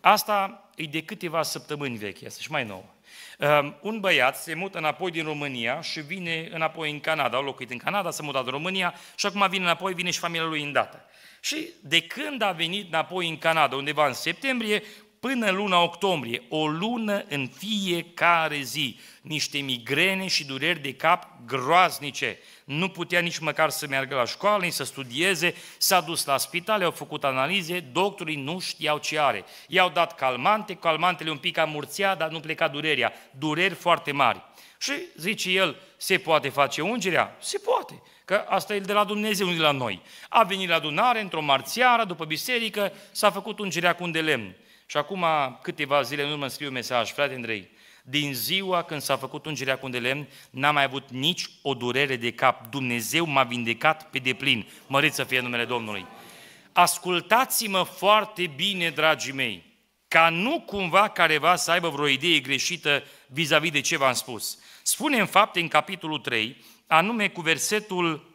Asta e de câteva săptămâni vechi, asta și mai nou. Um, un băiat se mută înapoi din România și vine înapoi în Canada, au locuit în Canada, s-a mutat în România și acum vine înapoi, vine și familia lui îndată. Și de când a venit înapoi în Canada, undeva în septembrie, până luna octombrie, o lună în fiecare zi, niște migrene și dureri de cap groaznice. Nu putea nici măcar să meargă la școală, nici să studieze, s-a dus la spital, au făcut analize, doctorii nu știau ce are. I-au dat calmante, calmantele un pic amurțea, dar nu pleca durerea, dureri foarte mari. Și zice el, se poate face ungerea? Se poate, că asta e de la Dumnezeu, nu de la noi. A venit la adunare într-o marțiară, după biserică, s-a făcut ungerea cu un de lemn. Și acum câteva zile în urmă îmi scriu un mesaj, frate Andrei, din ziua când s-a făcut ungerea cu un de lemn, n-am mai avut nici o durere de cap. Dumnezeu m-a vindecat pe deplin. Măriți să fie numele Domnului. Ascultați-mă foarte bine, dragii mei, ca nu cumva careva să aibă vreo idee greșită vis-a-vis de ce v-am spus. Spune în fapte în capitolul 3, anume cu versetul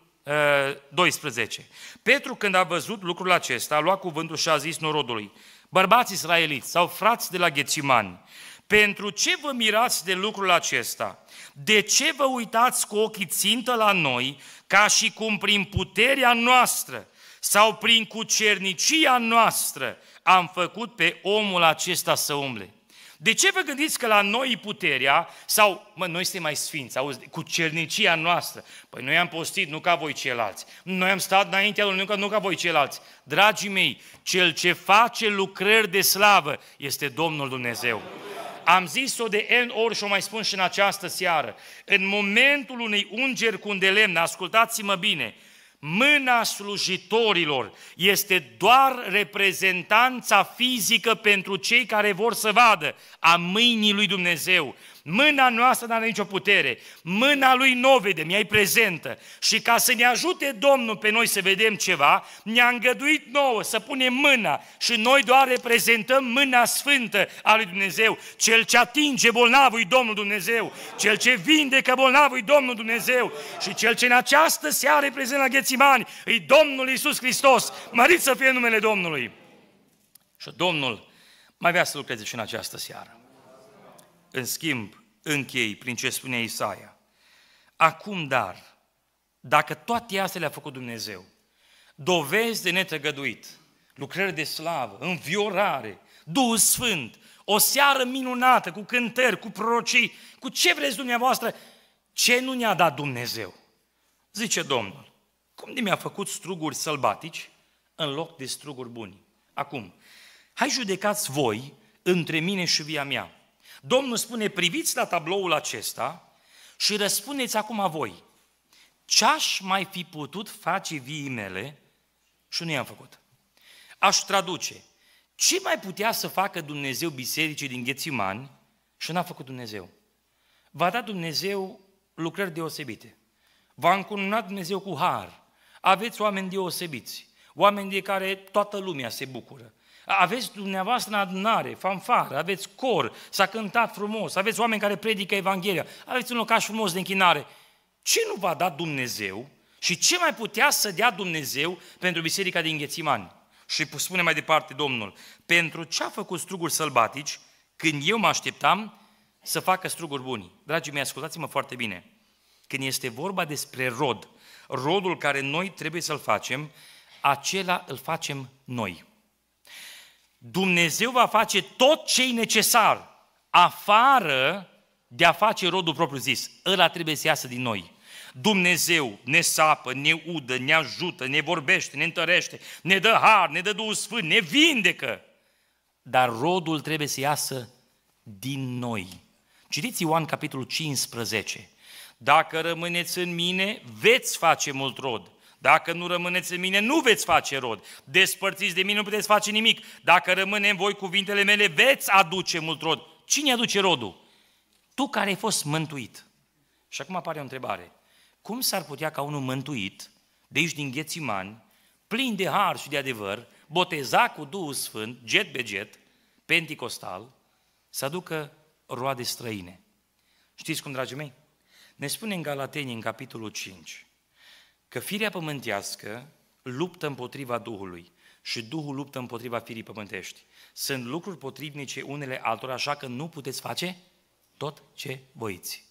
12. Uh, Petru când a văzut lucrul acesta, a luat cuvântul și a zis norodului, Bărbați israeliți sau frați de la Ghețiman, pentru ce vă mirați de lucrul acesta? De ce vă uitați cu ochii țintă la noi, ca și cum prin puterea noastră sau prin cucernicia noastră am făcut pe omul acesta să umble? De ce vă gândiți că la noi puterea, sau, mă, noi suntem mai sfinți, auzi, cu cernicia noastră? Păi noi am postit, nu ca voi ceilalți. Noi am stat înaintea lui, nu ca, nu ca voi ceilalți. Dragii mei, cel ce face lucrări de slavă este Domnul Dumnezeu. Am zis-o de N ori și o mai spun și în această seară. În momentul unei ungeri cu un de lemn, ascultați-mă bine, mâna slujitorilor este doar reprezentanța fizică pentru cei care vor să vadă a mâinii lui Dumnezeu. Mâna noastră n-are nicio putere, mâna lui nu o vedem, ea prezentă. Și ca să ne ajute Domnul pe noi să vedem ceva, ne-a îngăduit nouă să punem mâna și noi doar reprezentăm mâna sfântă a lui Dumnezeu, cel ce atinge bolnavul Domnul Dumnezeu, cel ce vindecă bolnavul Domnul Dumnezeu și cel ce în această seară reprezintă la Ghețimani, e Domnul Iisus Hristos, mărit să fie numele Domnului. Și Domnul mai vrea să lucreze și în această seară. În schimb, închei prin ce spune Isaia. Acum, dar, dacă toate astea le-a făcut Dumnezeu, dovezi de netăgăduit, lucrări de slavă, înviorare, Duhul Sfânt, o seară minunată, cu cântări, cu prorocii, cu ce vreți dumneavoastră, ce nu ne-a dat Dumnezeu? Zice Domnul, cum de mi-a făcut struguri sălbatici în loc de struguri buni? Acum, hai judecați voi între mine și via mea. Domnul spune, priviți la tabloul acesta și răspundeți acum voi, ce-aș mai fi putut face vii mele și nu i-am făcut? Aș traduce, ce mai putea să facă Dumnezeu bisericii din Ghețimani și n-a făcut Dumnezeu? Va da Dumnezeu lucrări deosebite. va încununa încununat Dumnezeu cu har. Aveți oameni deosebiți, oameni de care toată lumea se bucură. Aveți dumneavoastră în adunare, fanfară, aveți cor, s-a cântat frumos, aveți oameni care predică Evanghelia, aveți un locaș frumos de închinare. Ce nu va da Dumnezeu și ce mai putea să dea Dumnezeu pentru biserica din Ghețimani? Și spune mai departe Domnul, pentru ce a făcut struguri sălbatici când eu mă așteptam să facă struguri buni? Dragii mei, ascultați-mă foarte bine. Când este vorba despre rod, rodul care noi trebuie să-l facem, acela îl facem noi. Dumnezeu va face tot ce e necesar afară de a face rodul propriu zis. Ăla trebuie să iasă din noi. Dumnezeu ne sapă, ne udă, ne ajută, ne vorbește, ne întărește, ne dă har, ne dă Duhul Sfânt, ne vindecă. Dar rodul trebuie să iasă din noi. Citiți Ioan capitolul 15. Dacă rămâneți în mine, veți face mult rod. Dacă nu rămâneți în mine, nu veți face rod. Despărțiți de mine, nu puteți face nimic. Dacă rămâne în voi cuvintele mele, veți aduce mult rod. Cine aduce rodul? Tu care ai fost mântuit. Și acum apare o întrebare. Cum s-ar putea ca unul mântuit, de aici din Ghețiman, plin de har și de adevăr, botezat cu Duhul Sfânt, jet be jet, penticostal, să aducă roade străine? Știți cum, dragii mei? Ne spune în Galateni, în capitolul 5, că firea pământească luptă împotriva Duhului și Duhul luptă împotriva firii pământești. Sunt lucruri potrivnice unele altora, așa că nu puteți face tot ce voiți.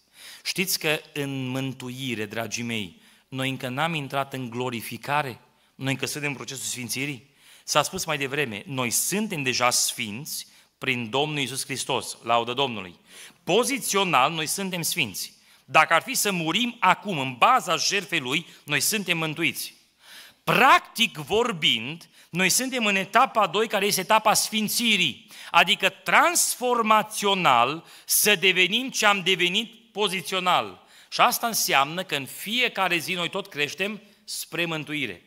Știți că în mântuire, dragii mei, noi încă n-am intrat în glorificare, noi încă suntem în procesul sfințirii. S-a spus mai devreme, noi suntem deja sfinți prin Domnul Isus Hristos, laudă Domnului. Pozițional, noi suntem sfinți. Dacă ar fi să murim acum în baza jertfei lui, noi suntem mântuiți. Practic vorbind, noi suntem în etapa 2, care este etapa sfințirii, adică transformațional să devenim ce am devenit pozițional. Și asta înseamnă că în fiecare zi noi tot creștem spre mântuire.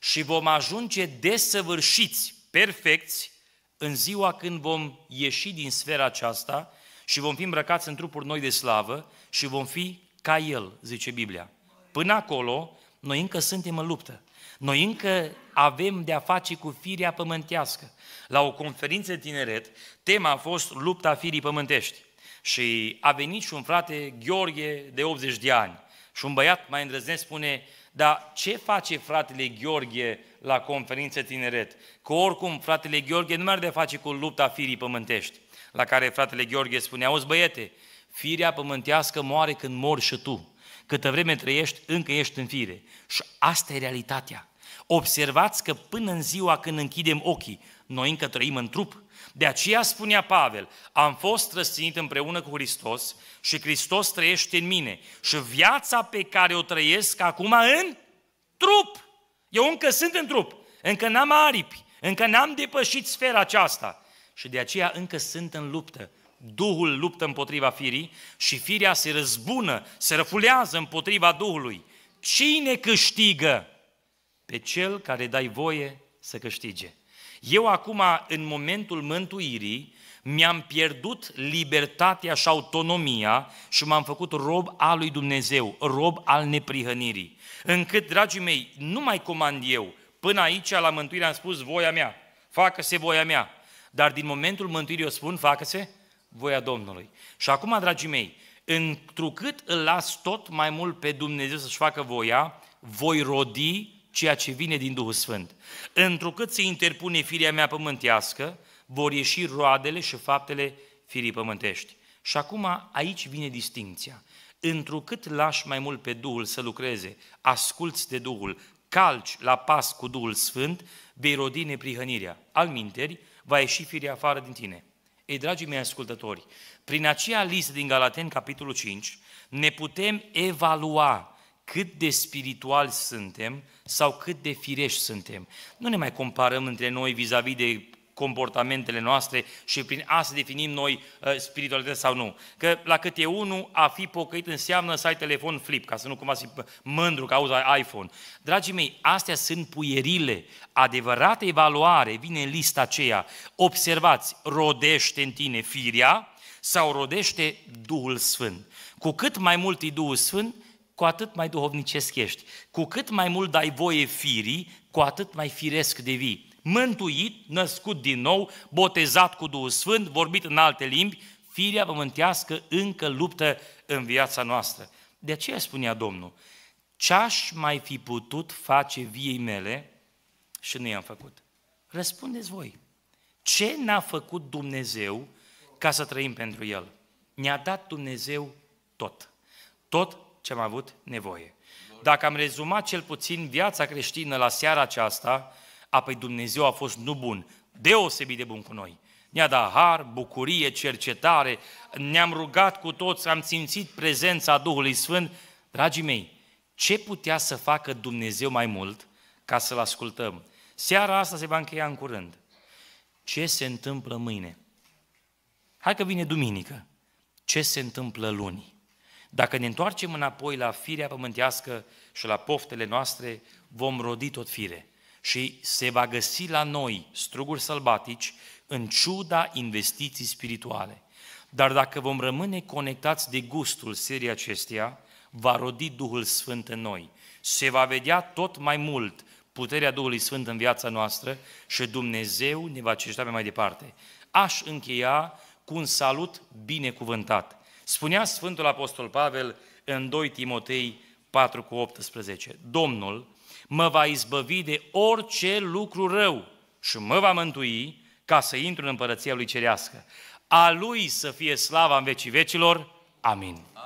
Și vom ajunge desăvârșiți, perfecți, în ziua când vom ieși din sfera aceasta și vom fi îmbrăcați în trupuri noi de slavă, și vom fi ca El, zice Biblia. Până acolo, noi încă suntem în luptă. Noi încă avem de-a face cu firea pământească. La o conferință tineret, tema a fost lupta firii pământești. Și a venit și un frate, Gheorghe, de 80 de ani. Și un băiat mai îndrăznesc spune, dar ce face fratele Gheorghe la conferință tineret? Că oricum fratele Gheorghe nu are de a face cu lupta firii pământești. La care fratele Gheorghe spune, auzi băiete, Firea pământească moare când mori și tu. Câtă vreme trăiești, încă ești în fire. Și asta e realitatea. Observați că până în ziua când închidem ochii, noi încă trăim în trup. De aceea spunea Pavel, am fost răstinit împreună cu Hristos și Hristos trăiește în mine și viața pe care o trăiesc acum în trup. Eu încă sunt în trup, încă n-am aripi, încă n-am depășit sfera aceasta și de aceea încă sunt în luptă. Duhul luptă împotriva firii și firea se răzbună, se răfulează împotriva Duhului. Cine câștigă? Pe cel care dai voie să câștige. Eu acum, în momentul mântuirii, mi-am pierdut libertatea și autonomia și m-am făcut rob al lui Dumnezeu, rob al neprihănirii. Încât, dragii mei, nu mai comand eu. Până aici, la mântuire, am spus voia mea, facă-se voia mea. Dar din momentul mântuirii eu spun, facă-se voia Domnului. Și acum, dragii mei, întrucât îl las tot mai mult pe Dumnezeu să-și facă voia, voi rodi ceea ce vine din Duhul Sfânt. Întrucât se interpune firea mea pământească, vor ieși roadele și faptele firii pământești. Și acum aici vine distinția. Întrucât lași mai mult pe Duhul să lucreze, asculți de Duhul, calci la pas cu Duhul Sfânt, vei rodi neprihănirea. Al minteri, va ieși firea afară din tine. Ei, dragii mei ascultători, prin aceea listă din Galaten, capitolul 5, ne putem evalua cât de spirituali suntem sau cât de firești suntem. Nu ne mai comparăm între noi vis-a-vis de comportamentele noastre și prin asta definim noi uh, spiritualitate sau nu. Că la cât e unul a fi pocăit înseamnă să ai telefon flip, ca să nu cumva să mândru că auzi iPhone. Dragii mei, astea sunt puierile. Adevărată evaluare vine în lista aceea. Observați, rodește în tine firia sau rodește Duhul Sfânt. Cu cât mai mult e Duhul Sfânt, cu atât mai duhovnicesc ești. Cu cât mai mult dai voie firii, cu atât mai firesc devii mântuit, născut din nou, botezat cu Duhul Sfânt, vorbit în alte limbi, firea pământească încă luptă în viața noastră. De aceea spunea Domnul, ce-aș mai fi putut face viei mele și nu i-am făcut? Răspundeți voi, ce n-a făcut Dumnezeu ca să trăim pentru El? Ne-a dat Dumnezeu tot, tot ce am avut nevoie. Dacă am rezumat cel puțin viața creștină la seara aceasta, Apoi Dumnezeu a fost nu bun, deosebit de bun cu noi. Ne-a dat har, bucurie, cercetare, ne-am rugat cu toți, am simțit prezența Duhului Sfânt. Dragii mei, ce putea să facă Dumnezeu mai mult ca să-L ascultăm? Seara asta se va încheia în curând. Ce se întâmplă mâine? Hai că vine duminică. Ce se întâmplă luni? Dacă ne întoarcem înapoi la firea pământească și la poftele noastre, vom rodi tot firea și se va găsi la noi struguri sălbatici în ciuda investiții spirituale. Dar dacă vom rămâne conectați de gustul serii acesteia, va rodi Duhul Sfânt în noi. Se va vedea tot mai mult puterea Duhului Sfânt în viața noastră și Dumnezeu ne va cerșta pe mai departe. Aș încheia cu un salut binecuvântat. Spunea Sfântul Apostol Pavel în 2 Timotei 4 cu 18, Domnul, mă va izbăvi de orice lucru rău și mă va mântui ca să intru în împărăția lui cerească. A lui să fie slava în vecii vecilor. Amin.